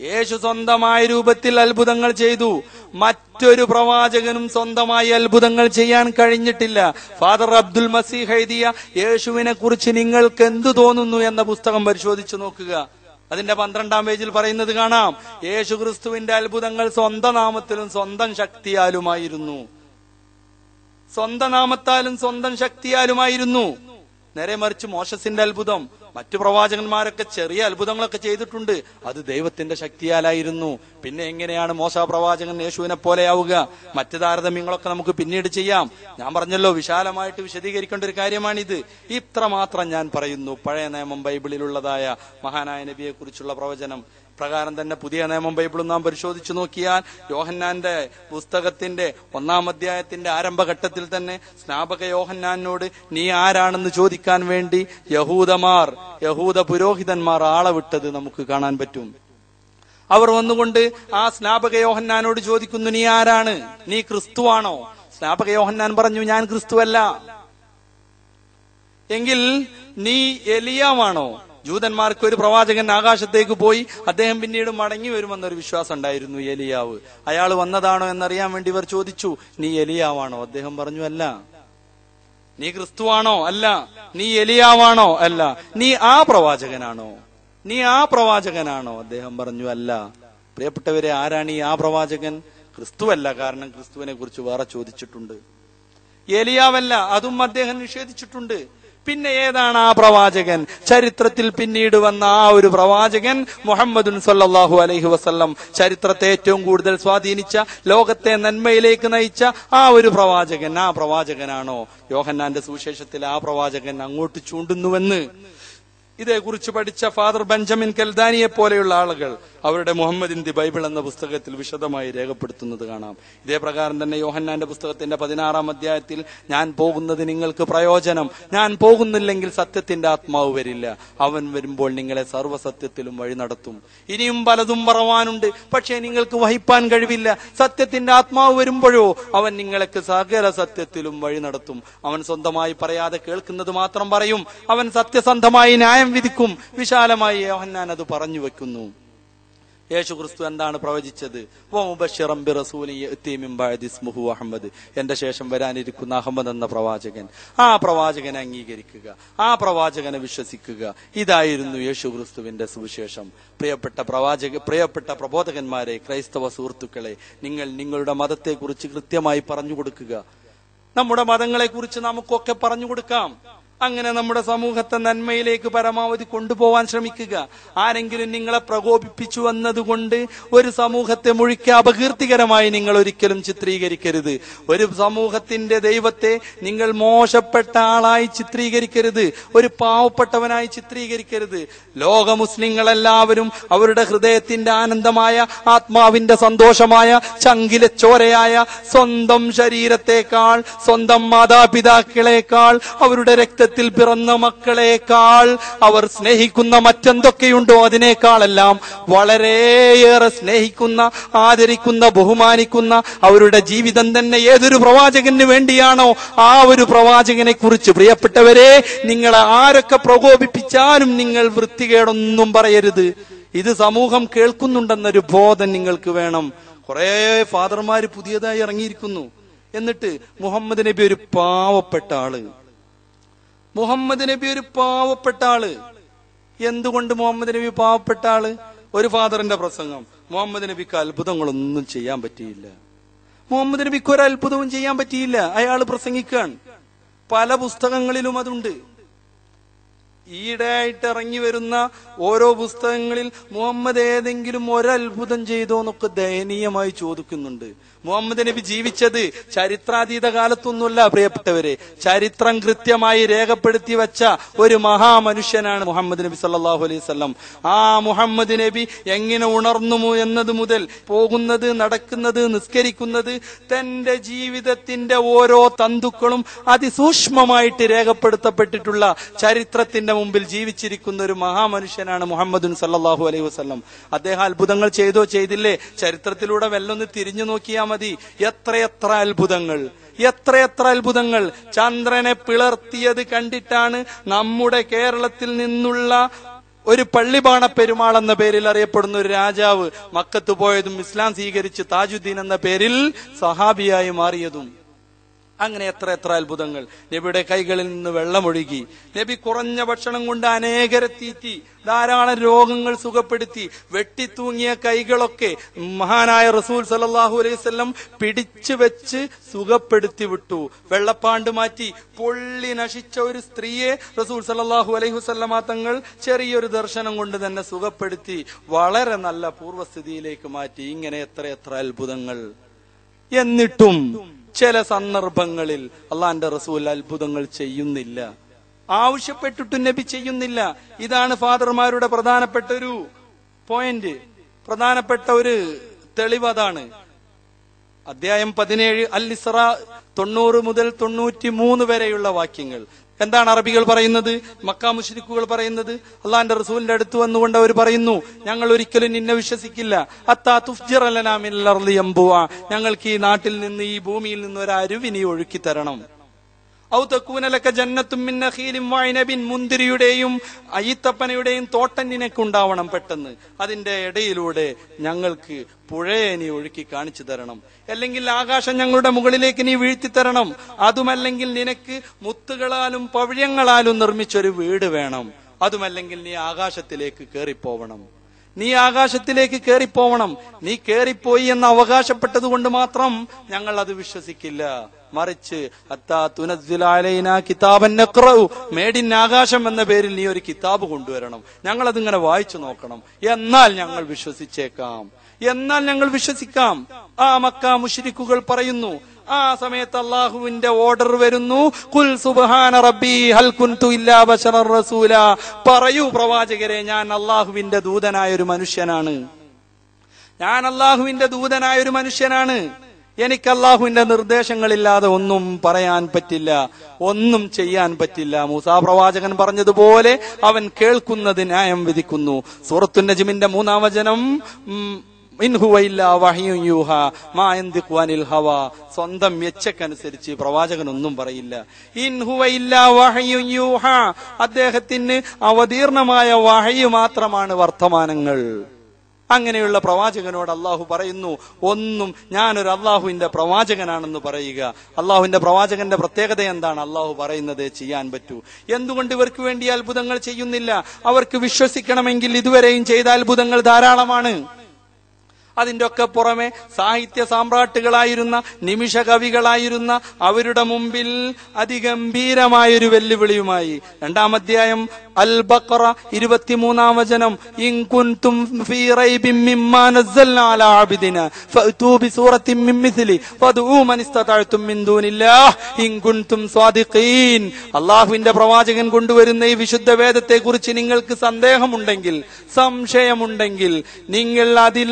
യേശു സ്വന്തമായ രൂപത്തിൽ അത്ഭുതങ്ങൾ ചെയ്തു മറ്റൊരു പ്രവാചകനും സ്വന്തമായി അത്ഭുതങ്ങൾ ചെയ്യാൻ കഴിഞ്ഞിട്ടില്ല ഫാദർ അബ്ദുൽ മസീഹ് എഴുതിയ യേശുവിനെ കുറിച്ച് നിങ്ങൾക്ക് എന്തു തോന്നുന്നു എന്ന പുസ്തകം പരിശോധിച്ചു നോക്കുക അതിന്റെ പന്ത്രണ്ടാം പേജിൽ പറയുന്നത് കാണാം യേശു ക്രിസ്തുവിന്റെ അത്ഭുതങ്ങൾ സ്വന്തം നാമത്തിലും സ്വന്തം ശക്തിയാലുമായിരുന്നു സ്വന്തം നാമത്താലും സ്വന്തം ശക്തിയാലുമായിരുന്നു നേരെ മറിച്ച് മോശസിന്റെ അത്ഭുതം മറ്റു പ്രവാചകന്മാരൊക്കെ ചെറിയ അത്ഭുതങ്ങളൊക്കെ ചെയ്തിട്ടുണ്ട് അത് ദൈവത്തിന്റെ ശക്തിയാലായിരുന്നു പിന്നെ എങ്ങനെയാണ് മോശ പ്രവാചകൻ യേശുവിനെ പോലെയാവുക മറ്റു താരതമ്യങ്ങളൊക്കെ നമുക്ക് പിന്നീട് ചെയ്യാം ഞാൻ പറഞ്ഞല്ലോ വിശാലമായിട്ട് വിശദീകരിക്കേണ്ട ഒരു കാര്യമാണിത് മാത്രം ഞാൻ പറയുന്നു പഴയ നിയമം ബൈബിളിലുള്ളതായ മഹാനായ നബിയെ കുറിച്ചുള്ള പ്രവചനം പ്രകാരം തന്നെ പുതിയ നിയമം ബൈബിളും നാം പരിശോധിച്ചു നോക്കിയാൽ യോഹന്നാന്റെ പുസ്തകത്തിന്റെ ഒന്നാം അധ്യായത്തിന്റെ ആരംഭഘട്ടത്തിൽ തന്നെ സ്നാപക യോഹന്നാനോട് നീ ആരാണെന്ന് ചോദിക്കാൻ വേണ്ടി യഹൂദമാർ യഹൂദ പുരോഹിതന്മാർ ആളെ വിട്ടത് നമുക്ക് കാണാൻ പറ്റും അവർ വന്നുകൊണ്ട് ആ സ്നാപക യോഹന്നാനോട് ചോദിക്കുന്നു നീ ആരാണ് നീ ക്രിസ്തുവാണോ സ്നാപക യോഹന്നാൻ പറഞ്ഞു ഞാൻ ക്രിസ്തുവല്ല എങ്കിൽ നീ എലിയാവാണോ ജൂതന്മാർക്ക് ഒരു പ്രവാചകൻ ആകാശത്തേക്ക് പോയി അദ്ദേഹം പിന്നീട് മടങ്ങി വരുമെന്നൊരു വിശ്വാസം ഉണ്ടായിരുന്നു എലിയാവ് അയാൾ വന്നതാണോ എന്നറിയാൻ വേണ്ടി ഇവർ ചോദിച്ചു നീ എലിയാവാണോ അദ്ദേഹം പറഞ്ഞു അല്ല നീ ക്രിസ്തുവാണോ അല്ല നീ എലിയാവാണോ അല്ല നീ ആ പ്രവാചകനാണോ നീ ആ പ്രവാചകനാണോ അദ്ദേഹം പറഞ്ഞു അല്ല പ്രിയപ്പെട്ടവരെ ആരാണ് ഈ ആ പ്രവാചകൻ ക്രിസ്തുവല്ല കാരണം ക്രിസ്തുവിനെ കുറിച്ച് വേറെ ചോദിച്ചിട്ടുണ്ട് ഏലിയാവല്ല അതും അദ്ദേഹം നിഷേധിച്ചിട്ടുണ്ട് പിന്നെ ഏതാണ് ആ പ്രവാചകൻ ചരിത്രത്തിൽ പിന്നീട് വന്ന ആ ഒരു പ്രവാചകൻ മുഹമ്മദുൻ സല്ലാഹു അലൈഹി വസ്ല്ലം ചരിത്രത്തെ ഏറ്റവും കൂടുതൽ സ്വാധീനിച്ച ലോകത്തെ നന്മയിലേക്ക് നയിച്ച ആ ഒരു പ്രവാചകൻ ആ പ്രവാചകനാണോ യോഹന്നാന്റെ സുവിശേഷത്തിൽ ആ പ്രവാചകൻ അങ്ങോട്ട് ചൂണ്ടുന്നുവെന്ന് ഇതേക്കുറിച്ച് പഠിച്ച ഫാദർ ബെഞ്ചമിൻ കെൽദാനിയെ പോലെയുള്ള ആളുകൾ അവരുടെ മുഹമ്മദിന്റെ ബൈബിൾ എന്ന പുസ്തകത്തിൽ വിശദമായി രേഖപ്പെടുത്തുന്നത് കാണാം ഇതേ പ്രകാരം തന്നെ യോഹന്നാന്റെ പുസ്തകത്തിന്റെ പതിനാറാം അധ്യായത്തിൽ ഞാൻ പോകുന്നത് നിങ്ങൾക്ക് പ്രയോജനം ഞാൻ പോകുന്നില്ലെങ്കിൽ സത്യത്തിന്റെ ആത്മാവ് വരില്ല അവൻ വരുമ്പോൾ നിങ്ങളെ സർവ്വസത്യത്തിലും വഴി നടത്തും ഇനിയും പലതും പറവാനുണ്ട് പക്ഷേ നിങ്ങൾക്ക് വഹിപ്പാൻ കഴിവില്ല സത്യത്തിന്റെ ആത്മാവ് വരുമ്പോഴോ അവൻ നിങ്ങൾക്ക് സകല സത്യത്തിലും വഴി നടത്തും അവൻ സ്വന്തമായി പറയാതെ കേൾക്കുന്നത് മാത്രം പറയും അവൻ സത്യസന്ധമായി ന്യായം ന്യായം വിധിക്കും വിശാലമായി യോഹന്നാൻ അത് പറഞ്ഞു വെക്കുന്നു യേശു ക്രിസ്തു എന്താണ് പ്രവചിച്ചത് അഹമ്മദ് എന്റെ ശേഷം വരാനിരിക്കുന്ന അഹമ്മദ് എന്ന പ്രവാചകൻ ആ പ്രവാചകനെ അംഗീകരിക്കുക ആ പ്രവാചകനെ വിശ്വസിക്കുക ഇതായിരുന്നു യേശു ക്രിസ്തുവിന്റെ സുവിശേഷം പ്രിയപ്പെട്ട പ്രവാചക പ്രിയപ്പെട്ട പ്രബോധകന്മാരെ ക്രൈസ്തവ സുഹൃത്തുക്കളെ നിങ്ങൾ നിങ്ങളുടെ മതത്തെക്കുറിച്ച് കൃത്യമായി പറഞ്ഞു കൊടുക്കുക നമ്മുടെ മതങ്ങളെക്കുറിച്ച് നമുക്കൊക്കെ പറഞ്ഞു കൊടുക്കാം അങ്ങനെ നമ്മുടെ സമൂഹത്തെ നന്മയിലേക്ക് പരമാവധി കൊണ്ടുപോവാൻ ശ്രമിക്കുക ആരെങ്കിലും നിങ്ങളെ പ്രകോപിപ്പിച്ചു വന്നതുകൊണ്ട് ഒരു സമൂഹത്തെ മുഴുക്ക അപകീർത്തികരമായി നിങ്ങൾ ഒരിക്കലും ചിത്രീകരിക്കരുത് ഒരു സമൂഹത്തിന്റെ ദൈവത്തെ നിങ്ങൾ മോശപ്പെട്ട ആളായി ചിത്രീകരിക്കരുത് ഒരു പാവപ്പെട്ടവനായി ചിത്രീകരിക്കരുത് ലോക മുസ്ലിങ്ങളെല്ലാവരും അവരുടെ ഹൃദയത്തിന്റെ ആനന്ദമായ ആത്മാവിന്റെ സന്തോഷമായ ചങ്കിലെ ചോരയായ സ്വന്തം ശരീരത്തെക്കാൾ സ്വന്തം മാതാപിതാക്കളെക്കാൾ അവരുടെ രക്ത ജീവിതത്തിൽ പിറന്ന മക്കളേക്കാൾ അവർ സ്നേഹിക്കുന്ന മറ്റെന്തൊക്കെയുണ്ടോ അതിനേക്കാളെല്ലാം വളരെയേറെ സ്നേഹിക്കുന്ന ആദരിക്കുന്ന ബഹുമാനിക്കുന്ന അവരുടെ ജീവിതം തന്നെ ഏതൊരു പ്രവാചകന് വേണ്ടിയാണോ ആ ഒരു പ്രവാചകനെ കുറിച്ച് പ്രിയപ്പെട്ടവരെ നിങ്ങളെ ആരൊക്കെ പ്രകോപിപ്പിച്ചാലും നിങ്ങൾ വൃത്തികേടൊന്നും പറയരുത് ഇത് സമൂഹം കേൾക്കുന്നുണ്ടെന്നൊരു ബോധം നിങ്ങൾക്ക് വേണം കുറെ ഫാദർമാര് പുതിയതായി ഇറങ്ങിയിരിക്കുന്നു എന്നിട്ട് മുഹമ്മദ് നബി ഒരു പാവപ്പെട്ട ആള് മുഹമ്മദ് നബി ഒരു പാവപ്പെട്ട ആള് എന്തുകൊണ്ട് മുഹമ്മദ് നബി പാവപ്പെട്ട ആള് ഒരു ഫാദറിന്റെ പ്രസംഗം മുഹമ്മദ് നബിക്ക് അത്ഭുതങ്ങളൊന്നും ചെയ്യാൻ പറ്റിയില്ല മുഹമ്മദ് നബിക്ക് ഒരു അത്ഭുതവും ചെയ്യാൻ പറ്റിയില്ല അയാൾ പ്രസംഗിക്കുകയാണ് പല പുസ്തകങ്ങളിലും അതുണ്ട് ഈയിടെയായിട്ട് ഇറങ്ങി വരുന്ന ഓരോ പുസ്തകങ്ങളിൽ മുഹമ്മദ് ഏതെങ്കിലും ഒരത്ഭുതം ചെയ്തോ എന്നൊക്കെ ദയനീയമായി ചോദിക്കുന്നുണ്ട് മുഹമ്മദ് നബി ജീവിച്ചത് ചരിത്രാതീത കാലത്തൊന്നുമല്ല പ്രിയപ്പെട്ടവരെ ചരിത്രം കൃത്യമായി രേഖപ്പെടുത്തി വെച്ച ഒരു മഹാമനുഷ്യനാണ് മുഹമ്മദ് നബി സല്ലാഹു അലൈഹി സ്വല്ലം ആ മുഹമ്മദ് നബി എങ്ങനെ ഉണർന്നു എന്നത് മുതൽ പോകുന്നത് നടക്കുന്നത് നിസ്കരിക്കുന്നത് തന്റെ ജീവിതത്തിന്റെ ഓരോ തന്തുക്കളും അതിസൂക്ഷ്മമായിട്ട് രേഖപ്പെടുത്തപ്പെട്ടിട്ടുള്ള ചരിത്രത്തിന്റെ മുമ്പിൽ ജീവിച്ചിരിക്കുന്ന ഒരു മഹാമനുഷ്യനാണ് മുഹമ്മദുൻ സല്ലാഹു അലൈഹി വസ്ലം അദ്ദേഹം അത്ഭുതങ്ങൾ ചെയ്തോ ചെയ്തില്ലേ ചരിത്രത്തിലൂടെ വല്ലൊന്ന് തിരിഞ്ഞു നോക്കിയാൽ മതി എത്രയെത്ര അത്ഭുതങ്ങൾ എത്രയെത്ര അത്ഭുതങ്ങൾ ചന്ദ്രനെ പിളർത്തിയത് കണ്ടിട്ടാണ് നമ്മുടെ കേരളത്തിൽ നിന്നുള്ള ഒരു പള്ളിപാണ പെരുമാൾ എന്ന പേരിൽ അറിയപ്പെടുന്ന ഒരു രാജാവ് മക്കത്ത് പോയതും ഇസ്ലാം സ്വീകരിച്ച് താജുദ്ദീൻ എന്ന പേരിൽ സഹാബിയായി മാറിയതും അങ്ങനെ എത്ര എത്ര അത്ഭുതങ്ങൾ നബിയുടെ കൈകളിൽ നിന്ന് വെള്ളമൊഴുകി നബി കുറഞ്ഞ ഭക്ഷണം കൊണ്ട് അനേകരെ തീറ്റി ധാരാളം രോഗങ്ങൾ സുഖപ്പെടുത്തി വെട്ടിത്തൂങ്ങിയ കൈകളൊക്കെ മഹാനായ റസൂൽ സലല്ലാഹു അലൈവല്ലം പിടിച്ചു വെച്ച് സുഖപ്പെടുത്തി വിട്ടു വെള്ളപ്പാണ്ട് മാറ്റി പൊള്ളി നശിച്ച ഒരു സ്ത്രീയെ റസൂൽ സലല്ലാഹു അലൈഹി വസല്ലമ തങ്ങൾ ചെറിയൊരു ദർശനം കൊണ്ട് തന്നെ സുഖപ്പെടുത്തി വളരെ നല്ല പൂർവ്വസ്ഥിതിയിലേക്ക് മാറ്റി ഇങ്ങനെ എത്ര എത്ര അത്ഭുതങ്ങൾ എന്നിട്ടും ചില സന്ദർഭങ്ങളിൽ അള്ളാന്റെ റസൂൽ അത്ഭുതങ്ങൾ ചെയ്യുന്നില്ല ആവശ്യപ്പെട്ടിട്ട് നബി ചെയ്യുന്നില്ല ഇതാണ് ഫാദർമാരുടെ പ്രധാനപ്പെട്ട ഒരു പോയിന്റ് പ്രധാനപ്പെട്ട ഒരു തെളിവ് അതാണ് അധ്യായം പതിനേഴ് അൽ ഇസ്ര തൊണ്ണൂറ് മുതൽ തൊണ്ണൂറ്റി മൂന്ന് വരെയുള്ള വാക്യങ്ങൾ എന്താണ് അറബികൾ പറയുന്നത് മക്ക മുഷ്രിഖുകൾ പറയുന്നത് അള്ളാന്റെ റസൂലിന്റെ അടുത്ത് വന്നുകൊണ്ട് അവർ പറയുന്നു ഞങ്ങൾ ഒരിക്കലും നിന്നെ വിശ്വസിക്കില്ല അത്താ തുഫ്ജിറലനാമില്ലർലിയമ്പുവ ഞങ്ങൾക്ക് ഈ നാട്ടിൽ നിന്ന് ഈ ഭൂമിയിൽ നിന്ന് ഒരു അരുവിനി ഒഴുക്കി തരണം ഔതക്കൂനലക്ക ജന്നത്തും മുന്തിരിയുടെയും അയിത്തപ്പനയുടെയും തോട്ടം നിനക്കുണ്ടാവണം പെട്ടെന്ന് അതിന്റെ ഇടയിലൂടെ ഞങ്ങൾക്ക് പുഴയെ നീ ഒഴുക്കി കാണിച്ചു തരണം അല്ലെങ്കിൽ ആകാശം ഞങ്ങളുടെ മുകളിലേക്ക് നീ വീഴ്ത്തി തരണം അതുമല്ലെങ്കിൽ നിനക്ക് മുത്തുകളാലും പവിഴങ്ങളാലും നിർമ്മിച്ചൊരു വീട് വേണം അതുമല്ലെങ്കിൽ നീ ആകാശത്തിലേക്ക് കയറിപ്പോവണം നീ ആകാശത്തിലേക്ക് കയറിപ്പോവണം നീ കയറിപ്പോയി എന്ന് അവകാശപ്പെട്ടത് കൊണ്ട് മാത്രം ഞങ്ങൾ അത് വിശ്വസിക്കില്ല മറിച്ച് കിതാബൻ ഇൻ ആകാശം എന്ന പേരിൽ നീ ഒരു കിതാബ് കൊണ്ടുവരണം ഞങ്ങൾ അതിങ്ങനെ വായിച്ചു നോക്കണം എന്നാൽ ഞങ്ങൾ വിശ്വസിച്ചേക്കാം എന്നാൽ ഞങ്ങൾ വിശ്വസിക്കാം ആ മക്ക മുഷിരിക്കുകൾ പറയുന്നു ആ സമയത്ത് അള്ളാഹുവിന്റെ ഓർഡർ വരുന്നു കുൽ സുബാന റബ്ബി ഹൽ ഇല്ലാ ബശറർ റസൂല പറയൂ പ്രവാചകരെ ഞാൻ അള്ളാഹുവിന്റെ ദൂതനായ ഒരു മനുഷ്യനാണ് ഞാൻ അള്ളാഹുവിന്റെ ദൂതനായ ഒരു മനുഷ്യനാണ് എനിക്ക് അള്ളാഹുവിന്റെ നിർദ്ദേശങ്ങളില്ലാതെ ഒന്നും പറയാൻ പറ്റില്ല ഒന്നും ചെയ്യാൻ പറ്റില്ല മൂസാ പ്രവാചകൻ പറഞ്ഞതുപോലെ അവൻ കേൾക്കുന്നത് ന്യായം വിധിക്കുന്നു നജിമിന്റെ മൂന്നാം വചനം സ്വന്തം മെച്ചക്കനുസരിച്ച് പ്രവാചകൻ ഒന്നും പറയില്ല അദ്ദേഹത്തിന് അവതീർണമായ വഹയു മാത്രമാണ് വർത്തമാനങ്ങൾ അങ്ങനെയുള്ള പ്രവാചകനോട് അള്ളാഹു പറയുന്നു ഒന്നും ഞാനൊരു അള്ളാഹുവിന്റെ പ്രവാചകനാണെന്ന് പറയുക അള്ളാഹുവിന്റെ പ്രവാചകന്റെ പ്രത്യേകത എന്താണ് അള്ളാഹു പറയുന്നത് ചെയ്യാൻ പറ്റൂ എന്തുകൊണ്ട് ഇവർക്ക് വേണ്ടി അത്ഭുതങ്ങൾ ചെയ്യുന്നില്ല അവർക്ക് വിശ്വസിക്കണമെങ്കിൽ ഇതുവരെയും ചെയ്ത അത്ഭുതങ്ങൾ ധാരാളമാണ് അതിൻ്റെ ഒക്കെ പുറമെ സാഹിത്യ സാമ്രാട്ടുകളായിരുന്ന നിമിഷ കവികളായിരുന്ന അവരുടെ മുമ്പിൽ അതിഗംഭീരമായൊരു വെല്ലുവിളിയുമായി രണ്ടാം അധ്യായം അൽ ബക്കറ ഇരുപത്തിമൂന്നാം വചനം അള്ളാഹുവിന്റെ ഫീ മിമ്മാ നസ്സൽനാ അലാ ഫദഊ മൻ മിൻ ദൂനില്ലാഹ് സ്വാദിഖീൻ പ്രവാചകൻ കൊണ്ടുവരുന്ന ഈ വിശുദ്ധ വേദത്തെ കുറിച്ച് നിങ്ങൾക്ക് സന്ദേഹമുണ്ടെങ്കിൽ സംശയമുണ്ടെങ്കിൽ നിങ്ങൾ അതിൽ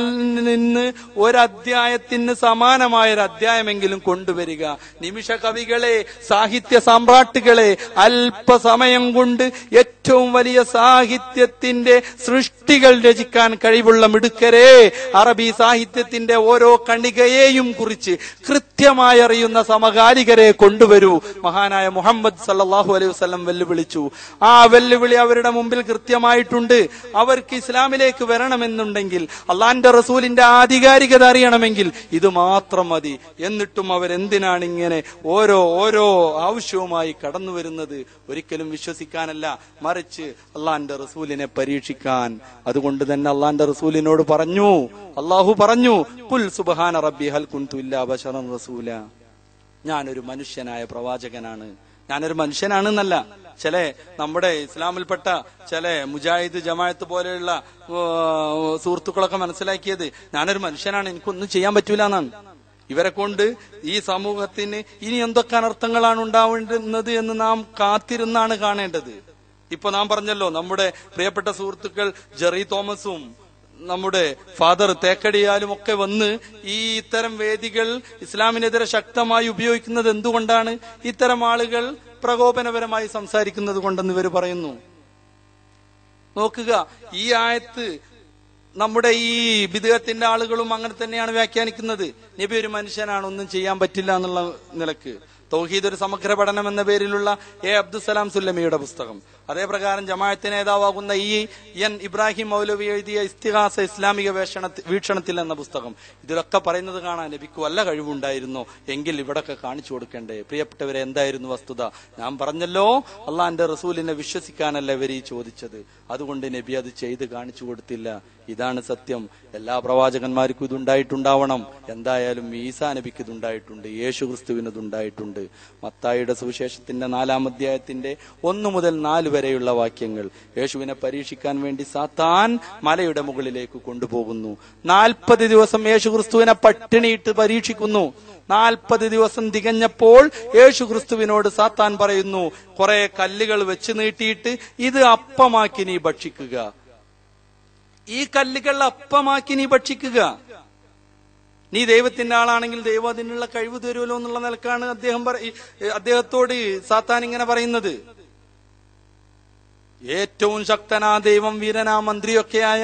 നിന്ന് ഒരധ്യായത്തിന് സമാനമായ ഒരു അധ്യായമെങ്കിലും കൊണ്ടുവരിക നിമിഷ കവികളെ സാഹിത്യ സാമ്രാട്ടുകളെ അല്പസമയം കൊണ്ട് ഏറ്റവും വലിയ സാഹിത്യത്തിന്റെ സൃഷ്ടികൾ രചിക്കാൻ കഴിവുള്ള മിടുക്കരെ അറബി സാഹിത്യത്തിന്റെ ഓരോ കണികയെയും കുറിച്ച് കൃത്യമായി അറിയുന്ന സമകാലികരെ കൊണ്ടുവരൂ മഹാനായ മുഹമ്മദ് സല്ലാഹു അലൈഹി വസ്ലം വെല്ലുവിളിച്ചു ആ വെല്ലുവിളി അവരുടെ മുമ്പിൽ കൃത്യമായിട്ടുണ്ട് അവർക്ക് ഇസ്ലാമിലേക്ക് വരണമെന്നുണ്ടെങ്കിൽ അള്ളാന്റെ റസൂലിന്റെ ആധികാരികത അറിയണമെങ്കിൽ ഇത് മാത്രം മതി എന്നിട്ടും അവരെന്തിനാണ് ഇങ്ങനെ ഓരോ ഓരോ ആവശ്യവുമായി കടന്നു വരുന്നത് ഒരിക്കലും വിശ്വസിക്കാനല്ല മറിച്ച് അള്ളാന്റെ റസൂലിനെ പരീക്ഷിക്കാൻ അതുകൊണ്ട് തന്നെ അള്ളാന്റെ റസൂലിനോട് പറഞ്ഞു അള്ളാഹു പറഞ്ഞു കുൽ സുബഹാന റബ്ബി ഹൽ റസൂല ഞാനൊരു മനുഷ്യനായ പ്രവാചകനാണ് ഞാനൊരു മനുഷ്യനാണെന്നല്ല ചില നമ്മുടെ ഇസ്ലാമിൽപ്പെട്ട ചില മുജാഹിദ് ജമാഅത്ത് പോലെയുള്ള സുഹൃത്തുക്കളൊക്കെ മനസ്സിലാക്കിയത് ഞാനൊരു മനുഷ്യനാണ് എനിക്കൊന്നും ചെയ്യാൻ പറ്റൂല എന്നാണ് ഇവരെ കൊണ്ട് ഈ സമൂഹത്തിന് ഇനി എന്തൊക്കെ അനർത്ഥങ്ങളാണ് ഉണ്ടാവേണ്ടുന്നത് എന്ന് നാം കാത്തിരുന്നാണ് കാണേണ്ടത് ഇപ്പൊ നാം പറഞ്ഞല്ലോ നമ്മുടെ പ്രിയപ്പെട്ട സുഹൃത്തുക്കൾ ജെറി തോമസും നമ്മുടെ ഫാദർ തേക്കടിയാലും ഒക്കെ വന്ന് ഈ ഇത്തരം വേദികൾ ഇസ്ലാമിനെതിരെ ശക്തമായി ഉപയോഗിക്കുന്നത് എന്തുകൊണ്ടാണ് ഇത്തരം ആളുകൾ പ്രകോപനപരമായി സംസാരിക്കുന്നത് കൊണ്ടെന്ന് ഇവർ പറയുന്നു നോക്കുക ഈ ആയത്ത് നമ്മുടെ ഈ വിദേഹത്തിന്റെ ആളുകളും അങ്ങനെ തന്നെയാണ് വ്യാഖ്യാനിക്കുന്നത് നബി ഒരു മനുഷ്യനാണ് ഒന്നും ചെയ്യാൻ പറ്റില്ല എന്നുള്ള നിലക്ക് തൗഹീദ് ഒരു സമഗ്ര പഠനം എന്ന പേരിലുള്ള എ അബ്ദുസലാം സുല്ലമിയുടെ പുസ്തകം അതേപ്രകാരം ജമാഅത്ത് നേതാവാകുന്ന ഇ എൻ ഇബ്രാഹിം മൗലവി എഴുതിയ ഇസ്തിഹാസ ഇസ്ലാമിക വേഷണ വീക്ഷണത്തിൽ എന്ന പുസ്തകം ഇതിലൊക്കെ പറയുന്നത് കാണാൻ ലഭിക്കും അല്ല കഴിവുണ്ടായിരുന്നു എങ്കിൽ ഇവിടൊക്കെ കാണിച്ചു കൊടുക്കണ്ടേ പ്രിയപ്പെട്ടവരെ എന്തായിരുന്നു വസ്തുത ഞാൻ പറഞ്ഞല്ലോ അള്ളാന്റെ റസൂലിനെ വിശ്വസിക്കാനല്ല ഇവർ ഈ ചോദിച്ചത് അതുകൊണ്ട് നബി അത് ചെയ്ത് കാണിച്ചു കൊടുത്തില്ല ഇതാണ് സത്യം എല്ലാ പ്രവാചകന്മാർക്കും ഇതുണ്ടായിട്ടുണ്ടാവണം എന്തായാലും ഈസാ നബിക്ക് ഇതുണ്ടായിട്ടുണ്ട് യേശു ക്രിസ്തുവിന് ഇതുണ്ടായിട്ടുണ്ട് മത്തായിയുടെ സുവിശേഷത്തിന്റെ നാലാം അധ്യായത്തിന്റെ ഒന്നു മുതൽ നാല് വരെയുള്ള വാക്യങ്ങൾ യേശുവിനെ പരീക്ഷിക്കാൻ വേണ്ടി സാത്താൻ മലയുടെ മുകളിലേക്ക് കൊണ്ടുപോകുന്നു നാൽപ്പത് ദിവസം യേശു ക്രിസ്തുവിനെ പട്ടിണിയിട്ട് പരീക്ഷിക്കുന്നു നാൽപ്പത് ദിവസം തികഞ്ഞപ്പോൾ യേശു ക്രിസ്തുവിനോട് സാത്താൻ പറയുന്നു കുറെ കല്ലുകൾ വെച്ച് നീട്ടിയിട്ട് ഇത് അപ്പമാക്കി നീ ഭക്ഷിക്കുക ഈ കല്ലുകൾ അപ്പമാക്കി നീ ഭക്ഷിക്കുക നീ ദൈവത്തിന്റെ ആളാണെങ്കിൽ ദൈവം അതിനുള്ള കഴിവ് തരുമല്ലോ എന്നുള്ള നിലക്കാണ് അദ്ദേഹം അദ്ദേഹത്തോട് സാത്താൻ ഇങ്ങനെ പറയുന്നത് ഏറ്റവും ശക്തനാ ദൈവം വീരനാ മന്ത്രിയൊക്കെയായ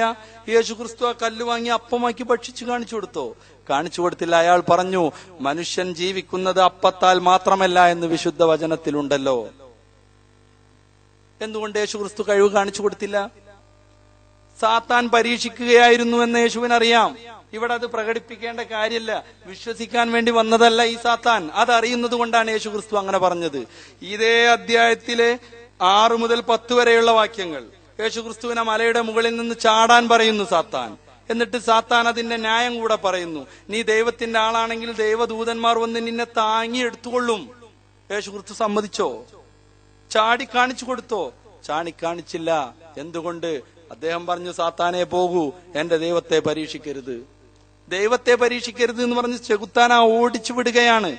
യേശു ക്രിസ്തു ആ കല്ല് വാങ്ങി അപ്പമാക്കി ഭക്ഷിച്ചു കാണിച്ചു കൊടുത്തോ കാണിച്ചു കൊടുത്തില്ല അയാൾ പറഞ്ഞു മനുഷ്യൻ ജീവിക്കുന്നത് അപ്പത്താൽ മാത്രമല്ല എന്ന് വിശുദ്ധ വചനത്തിലുണ്ടല്ലോ എന്തുകൊണ്ട് യേശു ക്രിസ്തു കഴിവ് കാണിച്ചു കൊടുത്തില്ല സാത്താൻ പരീക്ഷിക്കുകയായിരുന്നു എന്ന് യേശുവിനറിയാം ഇവിടെ അത് പ്രകടിപ്പിക്കേണ്ട കാര്യമില്ല വിശ്വസിക്കാൻ വേണ്ടി വന്നതല്ല ഈ സാത്താൻ അത് അറിയുന്നത് കൊണ്ടാണ് യേശു ക്രിസ്തു അങ്ങനെ പറഞ്ഞത് ഇതേ അധ്യായത്തിലെ ആറു മുതൽ പത്ത് വരെയുള്ള വാക്യങ്ങൾ യേശുക്രിസ്തുവിനെ മലയുടെ മുകളിൽ നിന്ന് ചാടാൻ പറയുന്നു സാത്താൻ എന്നിട്ട് സാത്താൻ അതിന്റെ ന്യായം കൂടെ പറയുന്നു നീ ദൈവത്തിന്റെ ആളാണെങ്കിൽ ദൈവദൂതന്മാർ വന്ന് നിന്നെ താങ്ങി എടുത്തുകൊള്ളും യേശുക്രിസ്തു സമ്മതിച്ചോ ചാടി കാണിച്ചു കൊടുത്തോ ചാടി കാണിച്ചില്ല എന്തുകൊണ്ട് അദ്ദേഹം പറഞ്ഞു സാത്താനെ പോകൂ എന്റെ ദൈവത്തെ പരീക്ഷിക്കരുത് ദൈവത്തെ പരീക്ഷിക്കരുത് എന്ന് പറഞ്ഞ് ആ ഓടിച്ചു വിടുകയാണ്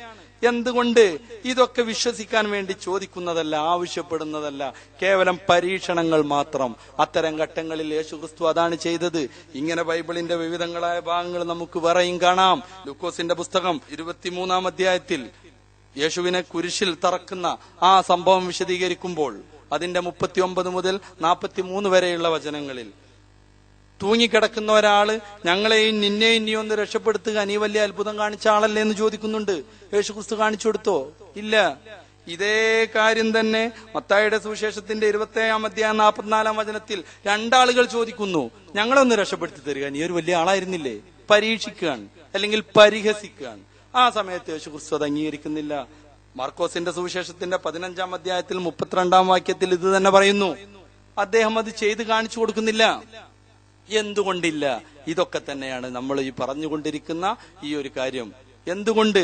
എന്തുകൊണ്ട് ഇതൊക്കെ വിശ്വസിക്കാൻ വേണ്ടി ചോദിക്കുന്നതല്ല ആവശ്യപ്പെടുന്നതല്ല കേവലം പരീക്ഷണങ്ങൾ മാത്രം അത്തരം ഘട്ടങ്ങളിൽ യേശുക്രിസ്തു അതാണ് ചെയ്തത് ഇങ്ങനെ ബൈബിളിന്റെ വിവിധങ്ങളായ ഭാഗങ്ങൾ നമുക്ക് വേറെയും കാണാം ലുക്കോസിന്റെ പുസ്തകം ഇരുപത്തിമൂന്നാം അധ്യായത്തിൽ യേശുവിനെ കുരിശിൽ തറക്കുന്ന ആ സംഭവം വിശദീകരിക്കുമ്പോൾ അതിന്റെ മുപ്പത്തി ഒമ്പത് മുതൽ നാൽപ്പത്തി മൂന്ന് വരെയുള്ള വചനങ്ങളിൽ തൂങ്ങിക്കിടക്കുന്ന ഒരാൾ ഞങ്ങളെയും നിന്നെയും നീ ഒന്ന് രക്ഷപ്പെടുത്തുക നീ വലിയ അത്ഭുതം കാണിച്ച ആളല്ലേ എന്ന് ചോദിക്കുന്നുണ്ട് യേശു ക്രിസ്തു കാണിച്ചു കൊടുത്തോ ഇല്ല ഇതേ കാര്യം തന്നെ മത്തായുടെ സുവിശേഷത്തിന്റെ ഇരുപത്തേഴാം അധ്യായം നാൽപ്പത്തിനാലാം വചനത്തിൽ രണ്ടാളുകൾ ചോദിക്കുന്നു ഞങ്ങളൊന്ന് രക്ഷപ്പെടുത്തി തരിക നീ ഒരു വലിയ ആളായിരുന്നില്ലേ പരീക്ഷിക്കുകയാണ് അല്ലെങ്കിൽ പരിഹസിക്കുകയാണ് ആ സമയത്ത് യേശു ക്രിസ്തു അത് അംഗീകരിക്കുന്നില്ല മാർക്കോസിന്റെ സുവിശേഷത്തിന്റെ പതിനഞ്ചാം അധ്യായത്തിൽ മുപ്പത്തിരണ്ടാം വാക്യത്തിൽ ഇത് തന്നെ പറയുന്നു അദ്ദേഹം അത് ചെയ്ത് കാണിച്ചു കൊടുക്കുന്നില്ല എന്തുകൊണ്ടില്ല ഇതൊക്കെ തന്നെയാണ് നമ്മൾ ഈ പറഞ്ഞുകൊണ്ടിരിക്കുന്ന ഈ ഒരു കാര്യം എന്തുകൊണ്ട്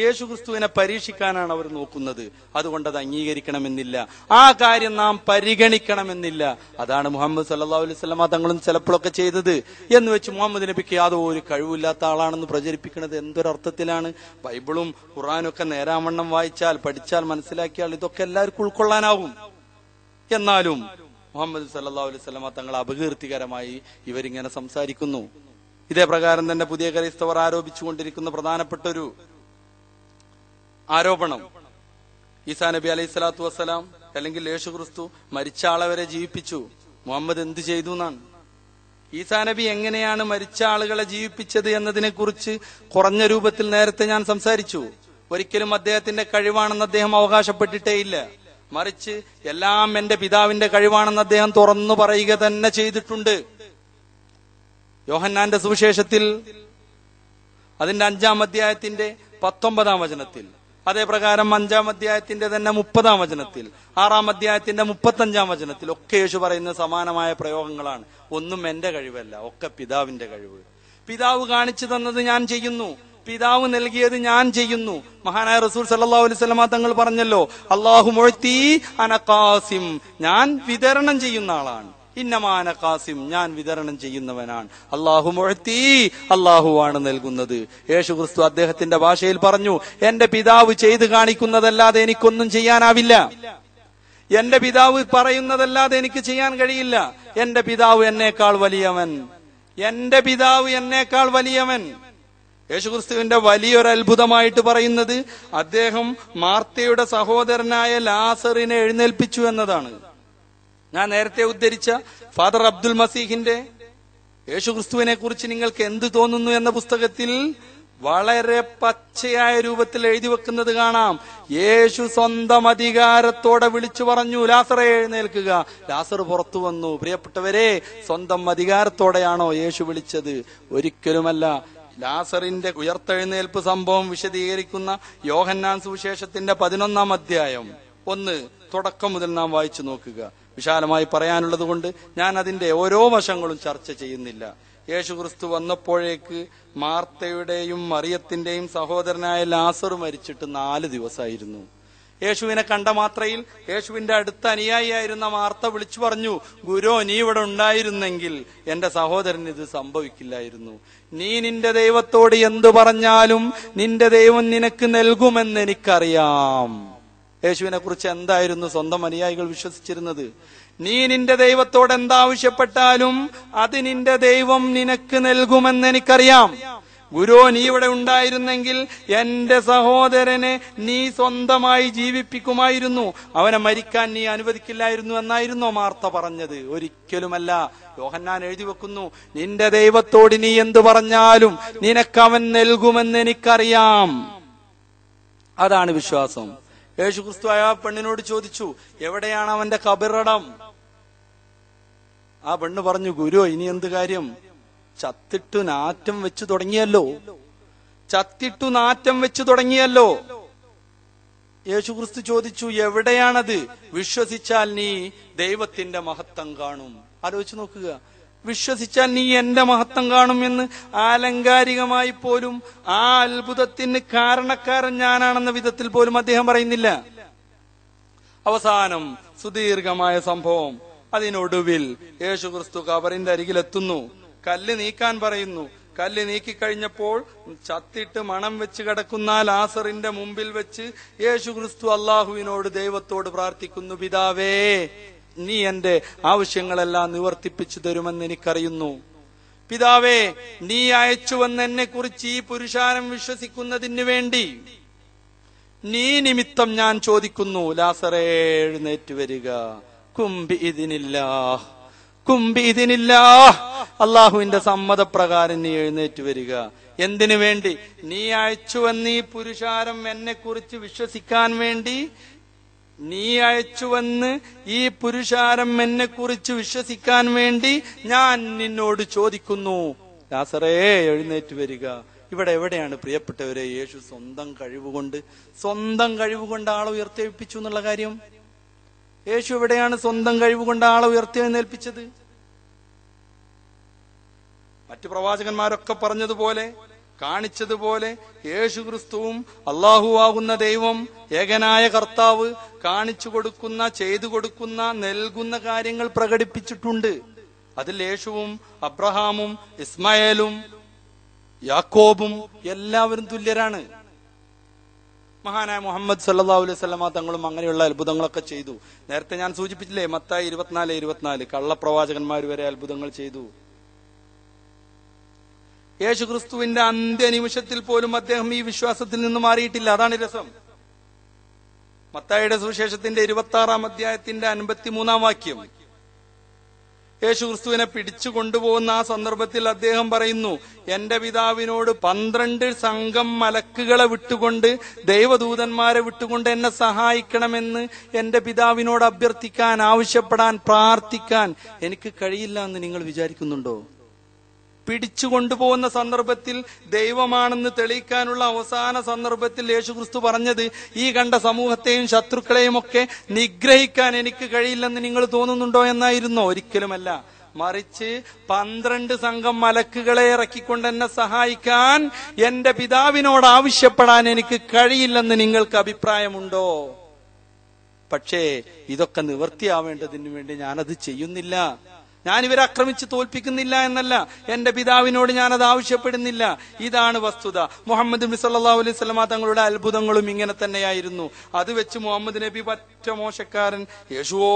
യേശുക്രിസ്തുവിനെ പരീക്ഷിക്കാനാണ് അവർ നോക്കുന്നത് അതുകൊണ്ട് അത് അംഗീകരിക്കണമെന്നില്ല ആ കാര്യം നാം പരിഗണിക്കണമെന്നില്ല അതാണ് മുഹമ്മദ് സല്ലാ അലൈവല്ല തങ്ങളും ചിലപ്പോഴൊക്കെ ചെയ്തത് എന്ന് വെച്ച് മുഹമ്മദ് നബിക്ക് യാതോ ഒരു കഴിവില്ലാത്ത ആളാണെന്ന് പ്രചരിപ്പിക്കുന്നത് എന്തൊരർത്ഥത്തിലാണ് ബൈബിളും ഒക്കെ നേരാവണ്ണം വായിച്ചാൽ പഠിച്ചാൽ മനസ്സിലാക്കിയാൽ ഇതൊക്കെ എല്ലാവർക്കും ഉൾക്കൊള്ളാനാവും എന്നാലും മുഹമ്മദ് സല്ലാ അലൈവല്ല തങ്ങളെ അപകീർത്തികരമായി ഇവരിങ്ങനെ സംസാരിക്കുന്നു ഇതേ പ്രകാരം തന്നെ പുതിയ ക്രൈസ്തവർ ആരോപിച്ചുകൊണ്ടിരിക്കുന്ന പ്രധാനപ്പെട്ട ഒരു ആരോപണം ഈസാ നബി അലൈഹി സ്വലാത്തു വസ്സലാം അല്ലെങ്കിൽ യേശു ക്രിസ്തു മരിച്ച ആളെ വരെ ജീവിപ്പിച്ചു മുഹമ്മദ് എന്ത് ചെയ്തു എന്നാണ് ഈസാ നബി എങ്ങനെയാണ് മരിച്ച ആളുകളെ ജീവിപ്പിച്ചത് എന്നതിനെ കുറിച്ച് കുറഞ്ഞ രൂപത്തിൽ നേരത്തെ ഞാൻ സംസാരിച്ചു ഒരിക്കലും അദ്ദേഹത്തിന്റെ കഴിവാണെന്ന് അദ്ദേഹം അവകാശപ്പെട്ടിട്ടേയില്ല മറിച്ച് എല്ലാം എന്റെ പിതാവിന്റെ കഴിവാണെന്ന് അദ്ദേഹം തുറന്നു പറയുക തന്നെ ചെയ്തിട്ടുണ്ട് യോഹന്നാന്റെ സുവിശേഷത്തിൽ അതിന്റെ അഞ്ചാം അധ്യായത്തിന്റെ പത്തൊമ്പതാം വചനത്തിൽ അതേപ്രകാരം അഞ്ചാം അധ്യായത്തിന്റെ തന്നെ മുപ്പതാം വചനത്തിൽ ആറാം അധ്യായത്തിന്റെ മുപ്പത്തഞ്ചാം വചനത്തിൽ ഒക്കെ യേശു പറയുന്ന സമാനമായ പ്രയോഗങ്ങളാണ് ഒന്നും എന്റെ കഴിവല്ല ഒക്കെ പിതാവിന്റെ കഴിവ് പിതാവ് കാണിച്ചു തന്നത് ഞാൻ ചെയ്യുന്നു പിതാവ് നൽകിയത് ഞാൻ ചെയ്യുന്നു മഹാനായ റസൂൽ സല്ലാ അലൈവല്ല തങ്ങൾ പറഞ്ഞല്ലോ അള്ളാഹു മൊഴ്ത്തി അനക്കാസിം ഞാൻ വിതരണം ചെയ്യുന്ന ആളാണ് ഇന്നമാന കാസിം ഞാൻ വിതരണം ചെയ്യുന്നവനാണ് അള്ളാഹു മുഴത്തി ആണ് നൽകുന്നത് യേശു ക്രിസ്തു അദ്ദേഹത്തിന്റെ ഭാഷയിൽ പറഞ്ഞു എന്റെ പിതാവ് ചെയ്തു കാണിക്കുന്നതല്ലാതെ എനിക്കൊന്നും ചെയ്യാനാവില്ല എന്റെ പിതാവ് പറയുന്നതല്ലാതെ എനിക്ക് ചെയ്യാൻ കഴിയില്ല എന്റെ പിതാവ് എന്നേക്കാൾ വലിയവൻ എന്റെ പിതാവ് എന്നേക്കാൾ വലിയവൻ യേശുക്രിസ്തുവിന്റെ വലിയൊരു അത്ഭുതമായിട്ട് പറയുന്നത് അദ്ദേഹം മാർത്തയുടെ സഹോദരനായ ലാസറിനെ എഴുന്നേൽപ്പിച്ചു എന്നതാണ് ഞാൻ നേരത്തെ ഉദ്ധരിച്ച ഫാദർ അബ്ദുൽ മസീഹിന്റെ യേശുക്രിസ്തുവിനെ കുറിച്ച് നിങ്ങൾക്ക് എന്ത് തോന്നുന്നു എന്ന പുസ്തകത്തിൽ വളരെ പച്ചയായ രൂപത്തിൽ എഴുതി വെക്കുന്നത് കാണാം യേശു സ്വന്തം അധികാരത്തോടെ വിളിച്ചു പറഞ്ഞു ലാസറെ എഴുന്നേൽക്കുക ലാസർ പുറത്തു വന്നു പ്രിയപ്പെട്ടവരെ സ്വന്തം അധികാരത്തോടെയാണോ യേശു വിളിച്ചത് ഒരിക്കലുമല്ല ലാസറിന്റെ ഉയർത്തെഴുന്നേൽപ്പ് സംഭവം വിശദീകരിക്കുന്ന യോഹന്നാൻ സുവിശേഷത്തിന്റെ പതിനൊന്നാം അധ്യായം ഒന്ന് തുടക്കം മുതൽ നാം വായിച്ചു നോക്കുക വിശാലമായി പറയാനുള്ളത് കൊണ്ട് ഞാൻ അതിന്റെ ഓരോ വശങ്ങളും ചർച്ച ചെയ്യുന്നില്ല യേശു ക്രിസ്തു വന്നപ്പോഴേക്ക് മാർത്തയുടെയും മറിയത്തിന്റെയും സഹോദരനായ ലാസർ മരിച്ചിട്ട് നാല് ദിവസമായിരുന്നു യേശുവിനെ കണ്ട മാത്രയിൽ യേശുവിന്റെ അടുത്ത അനുയായിയായിരുന്ന മാർത്ത വിളിച്ചു പറഞ്ഞു ഗുരു നീ ഇവിടെ ഉണ്ടായിരുന്നെങ്കിൽ എന്റെ സഹോദരൻ ഇത് സംഭവിക്കില്ലായിരുന്നു നീ നിന്റെ ദൈവത്തോട് എന്തു പറഞ്ഞാലും നിന്റെ ദൈവം നിനക്ക് നൽകുമെന്ന് എനിക്കറിയാം യേശുവിനെ കുറിച്ച് എന്തായിരുന്നു സ്വന്തം അനുയായികൾ വിശ്വസിച്ചിരുന്നത് നീ നിന്റെ ദൈവത്തോട് എന്താവശ്യപ്പെട്ടാലും അത് നിന്റെ ദൈവം നിനക്ക് നൽകുമെന്ന് എനിക്കറിയാം ഗുരു നീ ഇവിടെ ഉണ്ടായിരുന്നെങ്കിൽ എന്റെ സഹോദരനെ നീ സ്വന്തമായി ജീവിപ്പിക്കുമായിരുന്നു അവനെ മരിക്കാൻ നീ അനുവദിക്കില്ലായിരുന്നു എന്നായിരുന്നോ മാർത്ത പറഞ്ഞത് ഒരിക്കലുമല്ല യോഹന്നാൻ എഴുതി വെക്കുന്നു നിന്റെ ദൈവത്തോട് നീ എന്തു പറഞ്ഞാലും നിനക്ക് അവൻ നൽകുമെന്ന് എനിക്കറിയാം അതാണ് വിശ്വാസം യേശു ക്രിസ്തു ആ പെണ്ണിനോട് ചോദിച്ചു എവിടെയാണ് അവന്റെ കബിറടം ആ പെണ്ണ് പറഞ്ഞു ഗുരു ഇനി എന്ത് കാര്യം ചത്തിട്ടു നാറ്റം വെച്ചു തുടങ്ങിയല്ലോ ചത്തിട്ടു നാറ്റം വെച്ചു തുടങ്ങിയല്ലോ യേശുക്രിസ്തു ചോദിച്ചു എവിടെയാണത് വിശ്വസിച്ചാൽ നീ ദൈവത്തിന്റെ മഹത്വം കാണും ആലോചിച്ചു നോക്കുക വിശ്വസിച്ചാൽ നീ എന്റെ മഹത്വം കാണും എന്ന് ആലങ്കാരികമായി പോലും ആ അത്ഭുതത്തിന് കാരണക്കാരൻ ഞാനാണെന്ന വിധത്തിൽ പോലും അദ്ദേഹം പറയുന്നില്ല അവസാനം സുദീർഘമായ സംഭവം അതിനൊടുവിൽ യേശുക്രിസ്തു കബറിന്റെ അരികിലെത്തുന്നു കല്ല് നീക്കാൻ പറയുന്നു കല്ല് നീക്കിക്കഴിഞ്ഞപ്പോൾ ചത്തിട്ട് മണം വെച്ച് കിടക്കുന്ന ലാസറിന്റെ മുമ്പിൽ വെച്ച് യേശു ക്രിസ്തു അള്ളാഹുവിനോട് ദൈവത്തോട് പ്രാർത്ഥിക്കുന്നു പിതാവേ നീ എന്റെ ആവശ്യങ്ങളെല്ലാം നിവർത്തിപ്പിച്ചു തരുമെന്ന് എനിക്കറിയുന്നു പിതാവേ നീ അയച്ചുവെന്ന് എന്നെ കുറിച്ച് ഈ പുരുഷാരം വിശ്വസിക്കുന്നതിന് വേണ്ടി നീ നിമിത്തം ഞാൻ ചോദിക്കുന്നു ലാസറേ എഴുന്നേറ്റ് വരിക കുംബി ഇതിനില്ലാ കുംബീതിനില്ല അള്ളാഹുവിന്റെ സമ്മതപ്രകാരം നീ എഴുന്നേറ്റ് വരിക എന്തിനു വേണ്ടി നീ അയച്ചു ഈ പുരുഷാരം എന്നെ കുറിച്ച് വിശ്വസിക്കാൻ വേണ്ടി നീ അയച്ചു വന്ന് ഈ പുരുഷാരം എന്നെ കുറിച്ച് വിശ്വസിക്കാൻ വേണ്ടി ഞാൻ നിന്നോട് ചോദിക്കുന്നു ദാസറേ എഴുന്നേറ്റ് വരിക ഇവിടെ എവിടെയാണ് പ്രിയപ്പെട്ടവരെ യേശു സ്വന്തം കഴിവുകൊണ്ട് സ്വന്തം കഴിവുകൊണ്ട് ആളുയർത്തെപ്പിച്ചു എന്നുള്ള കാര്യം യേശു എവിടെയാണ് സ്വന്തം കഴിവ് കൊണ്ട് ആളെ ഉയർത്തിയെഴുന്നേൽപ്പിച്ചത് മറ്റു പ്രവാചകന്മാരൊക്കെ പറഞ്ഞതുപോലെ കാണിച്ചതുപോലെ യേശു ക്രിസ്തുവും അള്ളാഹുവാകുന്ന ദൈവം ഏകനായ കർത്താവ് കാണിച്ചു കൊടുക്കുന്ന ചെയ്തു കൊടുക്കുന്ന നൽകുന്ന കാര്യങ്ങൾ പ്രകടിപ്പിച്ചിട്ടുണ്ട് അതിൽ യേശുവും അബ്രഹാമും ഇസ്മയേലും യാക്കോബും എല്ലാവരും തുല്യരാണ് മഹാനായ മുഹമ്മദ് സല്ലാ അലൈഹി സ്വലമ തങ്ങളും അങ്ങനെയുള്ള അത്ഭുതങ്ങളൊക്കെ ചെയ്തു നേരത്തെ ഞാൻ സൂചിപ്പിച്ചില്ലേ മത്തായി ഇരുപത്തിനാല് ഇരുപത്തിനാല് കള്ളപ്രവാചകന്മാർ വരെ അത്ഭുതങ്ങൾ ചെയ്തു ക്രിസ്തുവിന്റെ അന്ത്യനിമിഷത്തിൽ പോലും അദ്ദേഹം ഈ വിശ്വാസത്തിൽ നിന്ന് മാറിയിട്ടില്ല അതാണ് രസം മത്തായിയുടെ സുവിശേഷത്തിന്റെ ഇരുപത്തി ആറാം അധ്യായത്തിന്റെ അൻപത്തിമൂന്നാം വാക്യം യേശു ക്രിസ്തുവിനെ പിടിച്ചു കൊണ്ടുപോകുന്ന ആ സന്ദർഭത്തിൽ അദ്ദേഹം പറയുന്നു എന്റെ പിതാവിനോട് പന്ത്രണ്ട് സംഘം മലക്കുകളെ വിട്ടുകൊണ്ട് ദൈവദൂതന്മാരെ വിട്ടുകൊണ്ട് എന്നെ സഹായിക്കണമെന്ന് എന്റെ പിതാവിനോട് അഭ്യർത്ഥിക്കാൻ ആവശ്യപ്പെടാൻ പ്രാർത്ഥിക്കാൻ എനിക്ക് കഴിയില്ല എന്ന് നിങ്ങൾ വിചാരിക്കുന്നുണ്ടോ പിടിച്ചുകൊണ്ടുപോകുന്ന സന്ദർഭത്തിൽ ദൈവമാണെന്ന് തെളിയിക്കാനുള്ള അവസാന സന്ദർഭത്തിൽ യേശുക്രിസ്തു പറഞ്ഞത് ഈ കണ്ട സമൂഹത്തെയും ശത്രുക്കളെയും ഒക്കെ നിഗ്രഹിക്കാൻ എനിക്ക് കഴിയില്ലെന്ന് നിങ്ങൾ തോന്നുന്നുണ്ടോ എന്നായിരുന്നോ ഒരിക്കലുമല്ല മറിച്ച് പന്ത്രണ്ട് സംഘം മലക്കുകളെ ഇറക്കിക്കൊണ്ട് എന്നെ സഹായിക്കാൻ എന്റെ പിതാവിനോട് ആവശ്യപ്പെടാൻ എനിക്ക് കഴിയില്ലെന്ന് നിങ്ങൾക്ക് അഭിപ്രായമുണ്ടോ പക്ഷേ ഇതൊക്കെ നിവർത്തിയാവേണ്ടതിന് വേണ്ടി ഞാനത് ചെയ്യുന്നില്ല ഞാൻ ഇവരെ ആക്രമിച്ച് തോൽപ്പിക്കുന്നില്ല എന്നല്ല എന്റെ പിതാവിനോട് ഞാൻ അത് ആവശ്യപ്പെടുന്നില്ല ഇതാണ് വസ്തുത മുഹമ്മദ് നബി അലൈഹി സ്വലമ തങ്ങളുടെ അത്ഭുതങ്ങളും ഇങ്ങനെ തന്നെയായിരുന്നു അത് വെച്ച് മുഹമ്മദ് നബി പറ്റ മോശക്കാരൻ യേശുവോ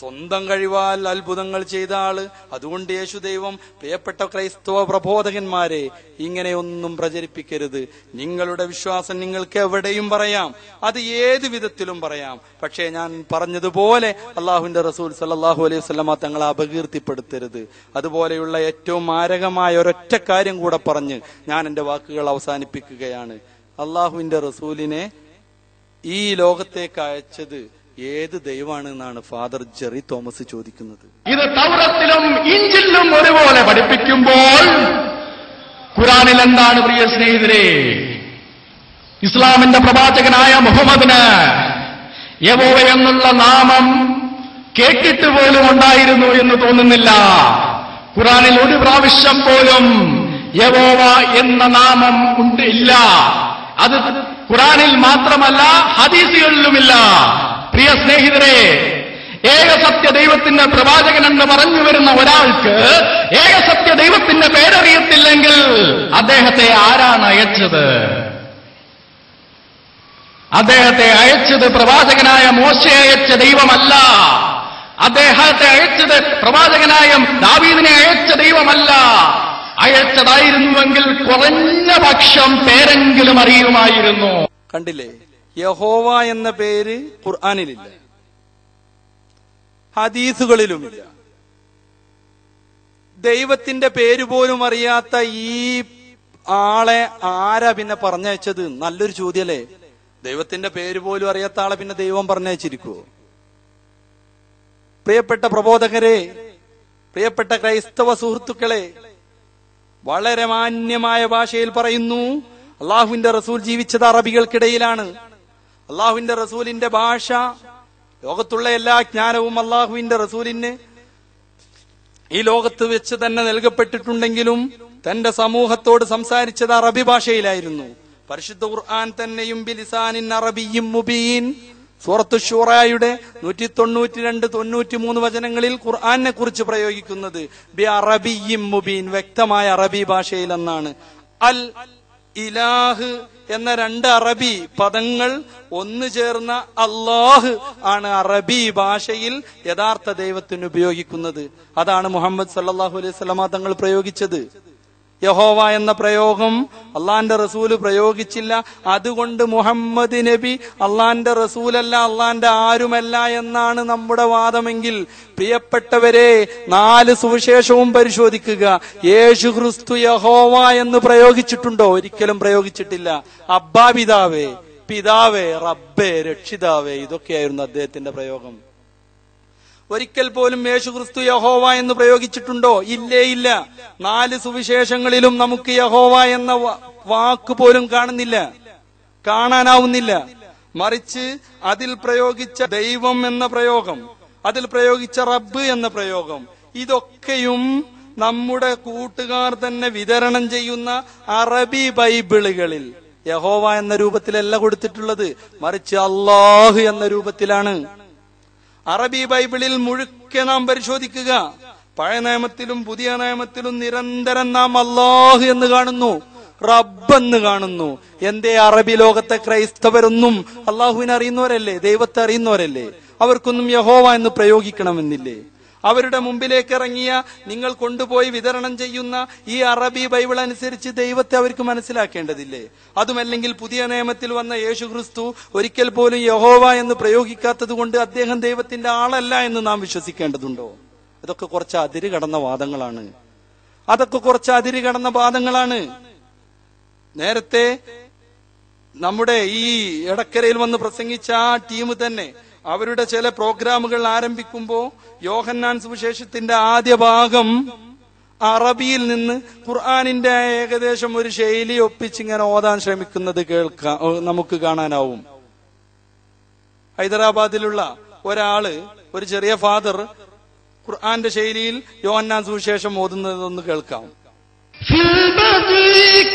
സ്വന്തം കഴിവാൽ അത്ഭുതങ്ങൾ ചെയ്ത ആള് അതുകൊണ്ട് യേശു ദൈവം പ്രിയപ്പെട്ട ക്രൈസ്തവ പ്രബോധകന്മാരെ ഇങ്ങനെയൊന്നും പ്രചരിപ്പിക്കരുത് നിങ്ങളുടെ വിശ്വാസം നിങ്ങൾക്ക് എവിടെയും പറയാം അത് ഏത് വിധത്തിലും പറയാം പക്ഷേ ഞാൻ പറഞ്ഞതുപോലെ അള്ളാഹുവിന്റെ റസൂൽ സല്ലാഹു അലൈഹി സ്വലമ തങ്ങളെ അപകീർ തൃപ്തിപ്പെടുത്തരുത് അതുപോലെയുള്ള ഏറ്റവും മാരകമായ ഒരൊറ്റ കാര്യം കൂടെ പറഞ്ഞ് ഞാൻ എൻ്റെ വാക്കുകൾ അവസാനിപ്പിക്കുകയാണ് അള്ളാഹുവിൻ്റെ റസൂലിനെ ഈ ലോകത്തേക്ക് അയച്ചത് ഏത് ദൈവമാണ് എന്നാണ് ഫാദർ ജെറി തോമസ് ചോദിക്കുന്നത് ഇത് തൗറത്തിലും ഇഞ്ചിലും ഒരുപോലെ പഠിപ്പിക്കുമ്പോൾ ഖുറാനിൽ എന്താണ് പ്രിയ സ്നേഹിതരെ ഇസ്ലാമിന്റെ പ്രവാചകനായ മുഹമ്മദിന് യവോ എന്നുള്ള നാമം കേട്ടിട്ട് പോലും ഉണ്ടായിരുന്നു എന്ന് തോന്നുന്നില്ല ഖുറാനിൽ ഒരു പ്രാവശ്യം പോലും യവോവ എന്ന നാമം ഉണ്ട് ഇല്ല അത് ഖുറാനിൽ മാത്രമല്ല ഹദീസുകളിലുമില്ല പ്രിയ സ്നേഹിതരെ ഏകസത്യ ദൈവത്തിന്റെ പ്രവാചകൻ എന്ന് പറഞ്ഞു വരുന്ന ഒരാൾക്ക് ഏകസത്യ ദൈവത്തിന്റെ പേരറിയത്തില്ലെങ്കിൽ അദ്ദേഹത്തെ ആരാണ് അയച്ചത് അദ്ദേഹത്തെ അയച്ചത് പ്രവാചകനായ മോശയെ അയച്ച ദൈവമല്ല അദ്ദേഹത്തെ അയച്ചത് പ്രവാചകനായ ദാവീദിനെ അയച്ച ദൈവമല്ല അയച്ചതായിരുന്നുവെങ്കിൽ കുറഞ്ഞ പക്ഷം പേരെങ്കിലും അറിയുമായിരുന്നു കണ്ടില്ലേ യഹോവ എന്ന പേര് ഖുർആാനിലില്ല ഹദീസുകളിലുമില്ല ദൈവത്തിന്റെ പേര് പോലും അറിയാത്ത ഈ ആളെ ആരാ പിന്നെ പറഞ്ഞയച്ചത് നല്ലൊരു ചോദ്യല്ലേ ദൈവത്തിന്റെ പേര് പോലും അറിയാത്ത ആളെ പിന്നെ ദൈവം പറഞ്ഞയച്ചിരിക്കുവോ പ്രിയപ്പെട്ട പ്രബോധകരെ പ്രിയപ്പെട്ട ക്രൈസ്തവ സുഹൃത്തുക്കളെ വളരെ മാന്യമായ ഭാഷയിൽ പറയുന്നു അള്ളാഹുവിന്റെ റസൂൽ ജീവിച്ചത് അറബികൾക്കിടയിലാണ് അള്ളാഹുവിന്റെ റസൂലിന്റെ ഭാഷ ലോകത്തുള്ള എല്ലാ ജ്ഞാനവും അള്ളാഹുവിന്റെ റസൂലിന് ഈ ലോകത്ത് വെച്ച് തന്നെ നൽകപ്പെട്ടിട്ടുണ്ടെങ്കിലും തന്റെ സമൂഹത്തോട് സംസാരിച്ചത് അറബി ഭാഷയിലായിരുന്നു പരിശുദ്ധ ഖുർആൻ തന്നെയും ബിലിസാനിൻ അറബിയും മുബീൻ സൂറത്ത് ഷൂറായുടെ നൂറ്റി തൊണ്ണൂറ്റി രണ്ട് തൊണ്ണൂറ്റി മൂന്ന് വചനങ്ങളിൽ ഖുർആാനെ കുറിച്ച് പ്രയോഗിക്കുന്നത് ബി അറബിയും മുബീൻ വ്യക്തമായ അറബി ഭാഷയിൽ എന്നാണ് അൽ ഇലാഹ് എന്ന രണ്ട് അറബി പദങ്ങൾ ഒന്നു ചേർന്ന അള്ളാഹ് ആണ് അറബി ഭാഷയിൽ യഥാർത്ഥ ദൈവത്തിന് ഉപയോഗിക്കുന്നത് അതാണ് മുഹമ്മദ് സല്ലാഹു അലൈഹി സ്വലാമ തങ്ങൾ പ്രയോഗിച്ചത് യഹോവ എന്ന പ്രയോഗം അള്ളാന്റെ റസൂല് പ്രയോഗിച്ചില്ല അതുകൊണ്ട് മുഹമ്മദ് നബി അള്ളാന്റെ റസൂലല്ല അള്ളാന്റെ ആരുമല്ല എന്നാണ് നമ്മുടെ വാദമെങ്കിൽ പ്രിയപ്പെട്ടവരെ നാല് സുവിശേഷവും പരിശോധിക്കുക യേശു ക്രിസ്തു യഹോവ എന്ന് പ്രയോഗിച്ചിട്ടുണ്ടോ ഒരിക്കലും പ്രയോഗിച്ചിട്ടില്ല അബ്ബാ പിതാവേ പിതാവേ റബ്ബേ രക്ഷിതാവേ ഇതൊക്കെയായിരുന്നു അദ്ദേഹത്തിന്റെ പ്രയോഗം ഒരിക്കൽ പോലും യേശു ക്രിസ്തു യഹോവ എന്ന് പ്രയോഗിച്ചിട്ടുണ്ടോ ഇല്ലേ ഇല്ല നാല് സുവിശേഷങ്ങളിലും നമുക്ക് യഹോവ എന്ന വാക്ക് പോലും കാണുന്നില്ല കാണാനാവുന്നില്ല മറിച്ച് അതിൽ പ്രയോഗിച്ച ദൈവം എന്ന പ്രയോഗം അതിൽ പ്രയോഗിച്ച റബ്ബ് എന്ന പ്രയോഗം ഇതൊക്കെയും നമ്മുടെ കൂട്ടുകാർ തന്നെ വിതരണം ചെയ്യുന്ന അറബി ബൈബിളുകളിൽ യഹോവ എന്ന രൂപത്തിലല്ല കൊടുത്തിട്ടുള്ളത് മറിച്ച് അള്ളാഹു എന്ന രൂപത്തിലാണ് അറബി ബൈബിളിൽ മുഴുക്കെ നാം പരിശോധിക്കുക പഴയ നിയമത്തിലും പുതിയ നിയമത്തിലും നിരന്തരം നാം അള്ളാഹ് എന്ന് കാണുന്നു റബ്ബെന്ന് കാണുന്നു എന്തേ അറബി ലോകത്തെ ക്രൈസ്തവരൊന്നും അള്ളാഹുവിനെ അറിയുന്നവരല്ലേ ദൈവത്തെ അറിയുന്നവരല്ലേ അവർക്കൊന്നും യഹോവ എന്ന് പ്രയോഗിക്കണമെന്നില്ലേ അവരുടെ മുമ്പിലേക്ക് ഇറങ്ങിയ നിങ്ങൾ കൊണ്ടുപോയി വിതരണം ചെയ്യുന്ന ഈ അറബി ബൈബിൾ അനുസരിച്ച് ദൈവത്തെ അവർക്ക് മനസ്സിലാക്കേണ്ടതില്ലേ അതുമല്ലെങ്കിൽ പുതിയ നിയമത്തിൽ വന്ന യേശു ക്രിസ്തു ഒരിക്കൽ പോലും യഹോവ എന്ന് പ്രയോഗിക്കാത്തത് കൊണ്ട് അദ്ദേഹം ദൈവത്തിന്റെ ആളല്ല എന്ന് നാം വിശ്വസിക്കേണ്ടതുണ്ടോ അതൊക്കെ കുറച്ച് അതിര് കടന്ന വാദങ്ങളാണ് അതൊക്കെ കുറച്ച് അതിര് കടന്ന വാദങ്ങളാണ് നേരത്തെ നമ്മുടെ ഈ ഇടക്കരയിൽ വന്ന് പ്രസംഗിച്ച ആ ടീം തന്നെ അവരുടെ ചില പ്രോഗ്രാമുകൾ ആരംഭിക്കുമ്പോൾ യോഹന്നാൻ സുവിശേഷത്തിന്റെ ആദ്യ ഭാഗം അറബിയിൽ നിന്ന് ഖുർആാനിന്റെ ഏകദേശം ഒരു ശൈലി ഒപ്പിച്ചിങ്ങനെ ഓതാൻ ശ്രമിക്കുന്നത് കേൾക്കാം നമുക്ക് കാണാനാവും ഹൈദരാബാദിലുള്ള ഒരാള് ഒരു ചെറിയ ഫാദർ ഖുർആന്റെ ശൈലിയിൽ യോഹന്നാൻ സുവിശേഷം ഓതുന്നതെന്ന് കേൾക്കാം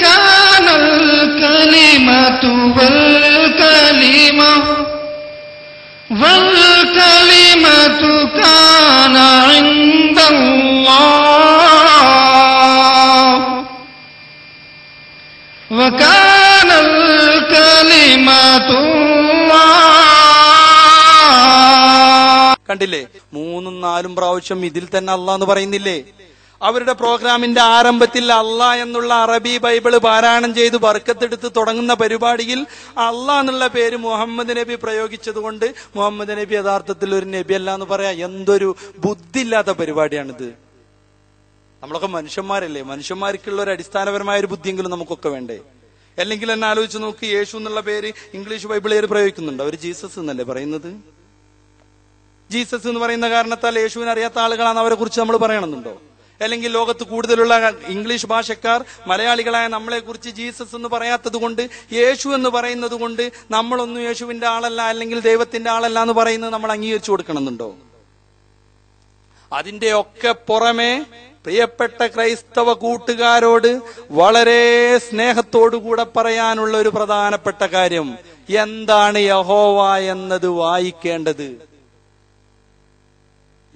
كان الكلمة കലിമ والكلمة كان عند الله وكان الكلمة കണ്ടില്ലേ മൂന്നും നാലും പ്രാവശ്യം ഇതിൽ തന്നെ എന്ന് പറയുന്നില്ലേ അവരുടെ പ്രോഗ്രാമിന്റെ ആരംഭത്തിൽ അല്ല എന്നുള്ള അറബി ബൈബിള് പാരായണം ചെയ്ത് വർക്കത്തെടുത്ത് തുടങ്ങുന്ന പരിപാടിയിൽ അല്ല എന്നുള്ള പേര് മുഹമ്മദ് നബി പ്രയോഗിച്ചതുകൊണ്ട് മുഹമ്മദ് നബി യഥാർത്ഥത്തിൽ ഒരു നബി അല്ല എന്ന് പറയാം എന്തൊരു ബുദ്ധിയില്ലാത്ത പരിപാടിയാണിത് നമ്മളൊക്കെ മനുഷ്യന്മാരല്ലേ മനുഷ്യന്മാർക്കുള്ള ഒരു അടിസ്ഥാനപരമായ ഒരു ബുദ്ധിയെങ്കിലും നമുക്കൊക്കെ വേണ്ടേ അല്ലെങ്കിൽ എന്നെ ആലോചിച്ച് നോക്ക് യേശു എന്നുള്ള പേര് ഇംഗ്ലീഷ് ബൈബിളിൽ പ്രയോഗിക്കുന്നുണ്ട് അവർ ജീസസ് എന്നല്ലേ പറയുന്നത് ജീസസ് എന്ന് പറയുന്ന കാരണത്താൽ യേശുവിനെ അറിയാത്ത ആളുകളാണ് അവരെ കുറിച്ച് നമ്മൾ പറയണമെന്നുണ്ടോ അല്ലെങ്കിൽ ലോകത്ത് കൂടുതലുള്ള ഇംഗ്ലീഷ് ഭാഷക്കാർ മലയാളികളായ നമ്മളെക്കുറിച്ച് ജീസസ് എന്ന് പറയാത്തത് കൊണ്ട് യേശു എന്ന് പറയുന്നത് കൊണ്ട് നമ്മളൊന്നും യേശുവിന്റെ ആളല്ല അല്ലെങ്കിൽ ദൈവത്തിന്റെ ആളല്ല എന്ന് പറയുന്നത് നമ്മൾ അംഗീകരിച്ചു കൊടുക്കണമെന്നുണ്ടോ അതിന്റെ ഒക്കെ പുറമെ പ്രിയപ്പെട്ട ക്രൈസ്തവ കൂട്ടുകാരോട് വളരെ സ്നേഹത്തോടുകൂടെ പറയാനുള്ള ഒരു പ്രധാനപ്പെട്ട കാര്യം എന്താണ് യഹോവ എന്നത് വായിക്കേണ്ടത്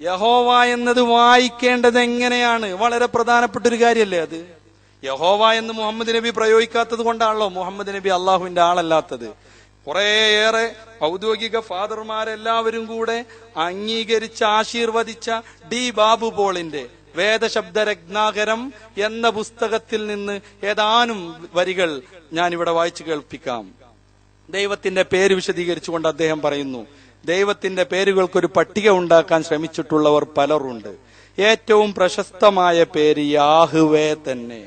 യഹോവ എന്നത് വായിക്കേണ്ടത് എങ്ങനെയാണ് വളരെ പ്രധാനപ്പെട്ട ഒരു കാര്യമല്ലേ അത് യഹോവ എന്ന് മുഹമ്മദ് നബി പ്രയോഗിക്കാത്തത് കൊണ്ടാണല്ലോ മുഹമ്മദ് നബി അള്ളാഹുവിന്റെ ആളല്ലാത്തത് കുറേയേറെ ഔദ്യോഗിക ഫാദർമാരെല്ലാവരും കൂടെ അംഗീകരിച്ച് ആശീർവദിച്ച ഡി ബാബു പോളിന്റെ വേദശബ്ദ രത്നാകരം എന്ന പുസ്തകത്തിൽ നിന്ന് ഏതാനും വരികൾ ഞാനിവിടെ വായിച്ചു കേൾപ്പിക്കാം ദൈവത്തിന്റെ പേര് വിശദീകരിച്ചുകൊണ്ട് അദ്ദേഹം പറയുന്നു ദൈവത്തിന്റെ പേരുകൾക്കൊരു പട്ടിക ഉണ്ടാക്കാൻ ശ്രമിച്ചിട്ടുള്ളവർ പലരുണ്ട് ഏറ്റവും പ്രശസ്തമായ പേര് യാഹുവേ തന്നെ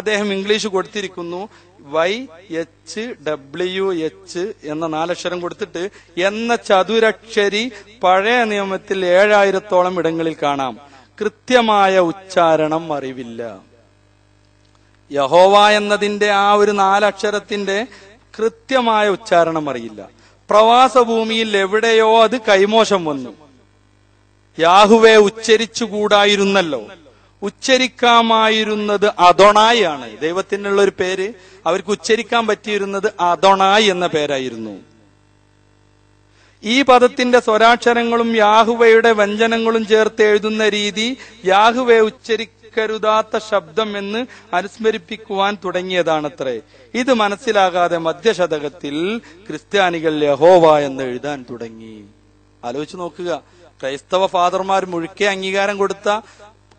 അദ്ദേഹം ഇംഗ്ലീഷ് കൊടുത്തിരിക്കുന്നു വൈ എച്ച് ഡബ്ല്യു എച്ച് എന്ന നാലക്ഷരം കൊടുത്തിട്ട് എന്ന ചതുരക്ഷരി പഴയ നിയമത്തിൽ ഏഴായിരത്തോളം ഇടങ്ങളിൽ കാണാം കൃത്യമായ ഉച്ചാരണം അറിവില്ല യഹോവ എന്നതിന്റെ ആ ഒരു നാലക്ഷരത്തിന്റെ കൃത്യമായ ഉച്ചാരണം അറിയില്ല പ്രവാസഭൂമിയിൽ എവിടെയോ അത് കൈമോശം വന്നു യാഹുവെ ഉച്ചരിച്ചുകൂടായിരുന്നല്ലോ ഉച്ചരിക്കാമായിരുന്നത് അതൊണായി ആണ് ദൈവത്തിനുള്ള ഒരു പേര് അവർക്ക് ഉച്ചരിക്കാൻ പറ്റിയിരുന്നത് അതൊണായി എന്ന പേരായിരുന്നു ഈ പദത്തിന്റെ സ്വരാക്ഷരങ്ങളും യാഹുവയുടെ വ്യഞ്ജനങ്ങളും ചേർത്ത് എഴുതുന്ന രീതി യാഹുവെ ഉച്ചരി കേൾക്കരുതാത്ത ശബ്ദം എന്ന് അനുസ്മരിപ്പിക്കുവാൻ തുടങ്ങിയതാണത്രേ ഇത് മനസ്സിലാകാതെ മധ്യശതകത്തിൽ ക്രിസ്ത്യാനികൾ യഹോവ എന്ന് എഴുതാൻ തുടങ്ങി ആലോചിച്ച് നോക്കുക ക്രൈസ്തവ ഫാദർമാർ മുഴുക്കെ അംഗീകാരം കൊടുത്ത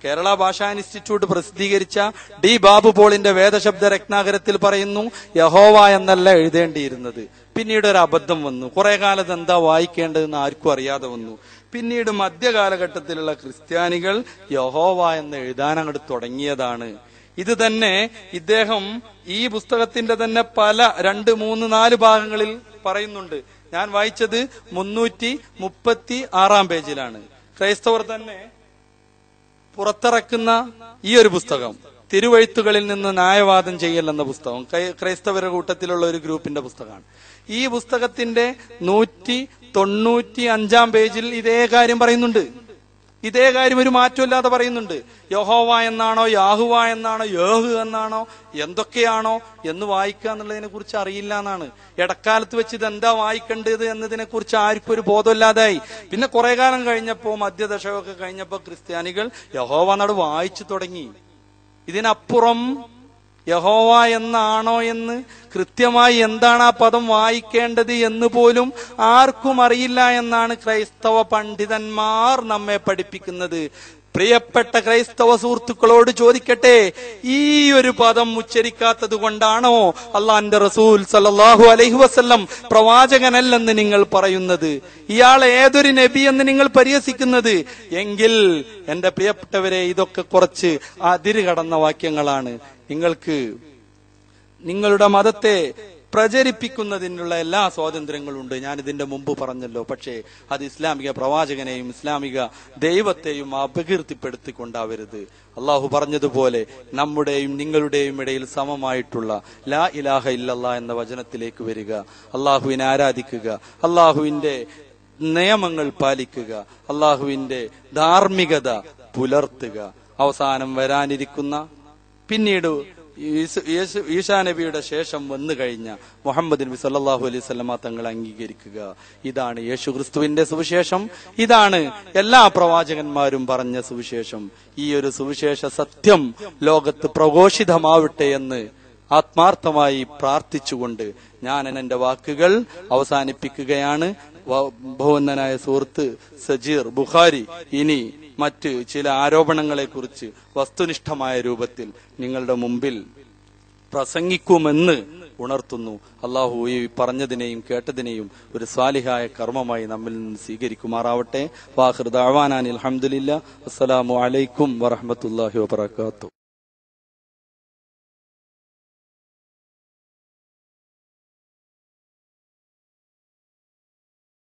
കേരള ഭാഷാ ഇൻസ്റ്റിറ്റ്യൂട്ട് പ്രസിദ്ധീകരിച്ച ഡി ബാബു പോളിന്റെ വേദശബ്ദ രത്നാകരത്തിൽ പറയുന്നു യഹോവ എന്നല്ല എഴുതേണ്ടിയിരുന്നത് പിന്നീട് ഒരു അബദ്ധം വന്നു കുറെ കാലത്ത് എന്താ വായിക്കേണ്ടതെന്ന് ആർക്കും അറിയാതെ വന്നു പിന്നീട് മധ്യകാലഘട്ടത്തിലുള്ള ക്രിസ്ത്യാനികൾ യഹോവ എന്ന് എഴുതാൻ അങ്ങോട്ട് തുടങ്ങിയതാണ് ഇത് തന്നെ ഇദ്ദേഹം ഈ പുസ്തകത്തിന്റെ തന്നെ പല രണ്ട് മൂന്ന് നാല് ഭാഗങ്ങളിൽ പറയുന്നുണ്ട് ഞാൻ വായിച്ചത് മുന്നൂറ്റി മുപ്പത്തി ആറാം പേജിലാണ് ക്രൈസ്തവർ തന്നെ പുറത്തിറക്കുന്ന ഈ ഒരു പുസ്തകം തിരുവഴുത്തുകളിൽ നിന്ന് ന്യായവാദം ചെയ്യൽ എന്ന പുസ്തകം ക്രൈസ്തവരുടെ കൂട്ടത്തിലുള്ള ഒരു ഗ്രൂപ്പിന്റെ പുസ്തകമാണ് ഈ പുസ്തകത്തിന്റെ നൂറ്റി തൊണ്ണൂറ്റി അഞ്ചാം പേജിൽ ഇതേ കാര്യം പറയുന്നുണ്ട് ഇതേ കാര്യം ഒരു മാറ്റമില്ലാതെ പറയുന്നുണ്ട് യഹോവ എന്നാണോ യാഹുവ എന്നാണോ യോഹു എന്നാണോ എന്തൊക്കെയാണോ എന്ന് വായിക്കുക എന്നുള്ളതിനെ കുറിച്ച് അറിയില്ല എന്നാണ് ഇടക്കാലത്ത് വെച്ച് എന്താ വായിക്കേണ്ടത് എന്നതിനെ കുറിച്ച് ആർക്കും ഒരു ബോധമില്ലാതായി പിന്നെ കുറെ കാലം കഴിഞ്ഞപ്പോ മധ്യദശകമൊക്കെ കഴിഞ്ഞപ്പോ ക്രിസ്ത്യാനികൾ യഹോവ എന്നോട് വായിച്ചു തുടങ്ങി ഇതിനപ്പുറം യഹോവ എന്നാണോ എന്ന് കൃത്യമായി എന്താണ് ആ പദം വായിക്കേണ്ടത് എന്ന് പോലും ആർക്കും അറിയില്ല എന്നാണ് ക്രൈസ്തവ പണ്ഡിതന്മാർ നമ്മെ പഠിപ്പിക്കുന്നത് പ്രിയപ്പെട്ട ക്രൈസ്തവ സുഹൃത്തുക്കളോട് ചോദിക്കട്ടെ ഈ ഒരു പദം ഉച്ചരിക്കാത്തത് കൊണ്ടാണോ അള്ളാന്റെ റസൂൽ സല്ലാഹു അലൈഹി വസ്ല്ലം പ്രവാചകനല്ലെന്ന് നിങ്ങൾ പറയുന്നത് ഇയാൾ ഏതൊരു നബി എന്ന് നിങ്ങൾ പരിഹസിക്കുന്നത് എങ്കിൽ എന്റെ പ്രിയപ്പെട്ടവരെ ഇതൊക്കെ കുറച്ച് അതിരുകടന്ന കടന്ന വാക്യങ്ങളാണ് നിങ്ങൾക്ക് നിങ്ങളുടെ മതത്തെ പ്രചരിപ്പിക്കുന്നതിനുള്ള എല്ലാ സ്വാതന്ത്ര്യങ്ങളുണ്ട് ഞാൻ ഇതിന്റെ മുമ്പ് പറഞ്ഞല്ലോ പക്ഷേ അത് ഇസ്ലാമിക പ്രവാചകനെയും ഇസ്ലാമിക ദൈവത്തെയും അപകീർത്തിപ്പെടുത്തിക്കൊണ്ടാവരുത് അള്ളാഹു പറഞ്ഞതുപോലെ നമ്മുടെയും നിങ്ങളുടെയും ഇടയിൽ സമമായിട്ടുള്ള ലാ ഇലാഹ ഇല്ലല്ല എന്ന വചനത്തിലേക്ക് വരിക അള്ളാഹുവിനെ ആരാധിക്കുക അള്ളാഹുവിന്റെ നിയമങ്ങൾ പാലിക്കുക അള്ളാഹുവിന്റെ ധാർമ്മികത പുലർത്തുക അവസാനം വരാനിരിക്കുന്ന പിന്നീട് ഈശാ നബിയുടെ ശേഷം വന്നു കഴിഞ്ഞ മുഹമ്മദ് നബി സല്ലാഹു അലൈഹി സ്വലമ തങ്ങൾ അംഗീകരിക്കുക ഇതാണ് യേശു ക്രിസ്തുവിന്റെ സുവിശേഷം ഇതാണ് എല്ലാ പ്രവാചകന്മാരും പറഞ്ഞ സുവിശേഷം ഈ ഒരു സുവിശേഷ സത്യം ലോകത്ത് പ്രഘോഷിതമാവട്ടെ എന്ന് ആത്മാർത്ഥമായി പ്രാർത്ഥിച്ചുകൊണ്ട് ഞാൻ എന്റെ വാക്കുകൾ അവസാനിപ്പിക്കുകയാണ് ബഹുവന്ദനായ സുഹൃത്ത് സജീർ ബുഖാരി ഇനി മറ്റ് ചില ആരോപണങ്ങളെക്കുറിച്ച് വസ്തുനിഷ്ഠമായ രൂപത്തിൽ നിങ്ങളുടെ മുമ്പിൽ പ്രസംഗിക്കുമെന്ന് ഉണർത്തുന്നു അള്ളാഹു ഈ പറഞ്ഞതിനെയും കേട്ടതിനെയും ഒരു സ്വാലിഹായ കർമ്മമായി നമ്മിൽ നിന്ന് സ്വീകരിക്കുമാറാവട്ടെ വാഹൃദാവാനാൻ അലഹമുല്ല അസ്സലാമു അലൈക്കും വറഹമത്തല്ലാഹി വാത്തു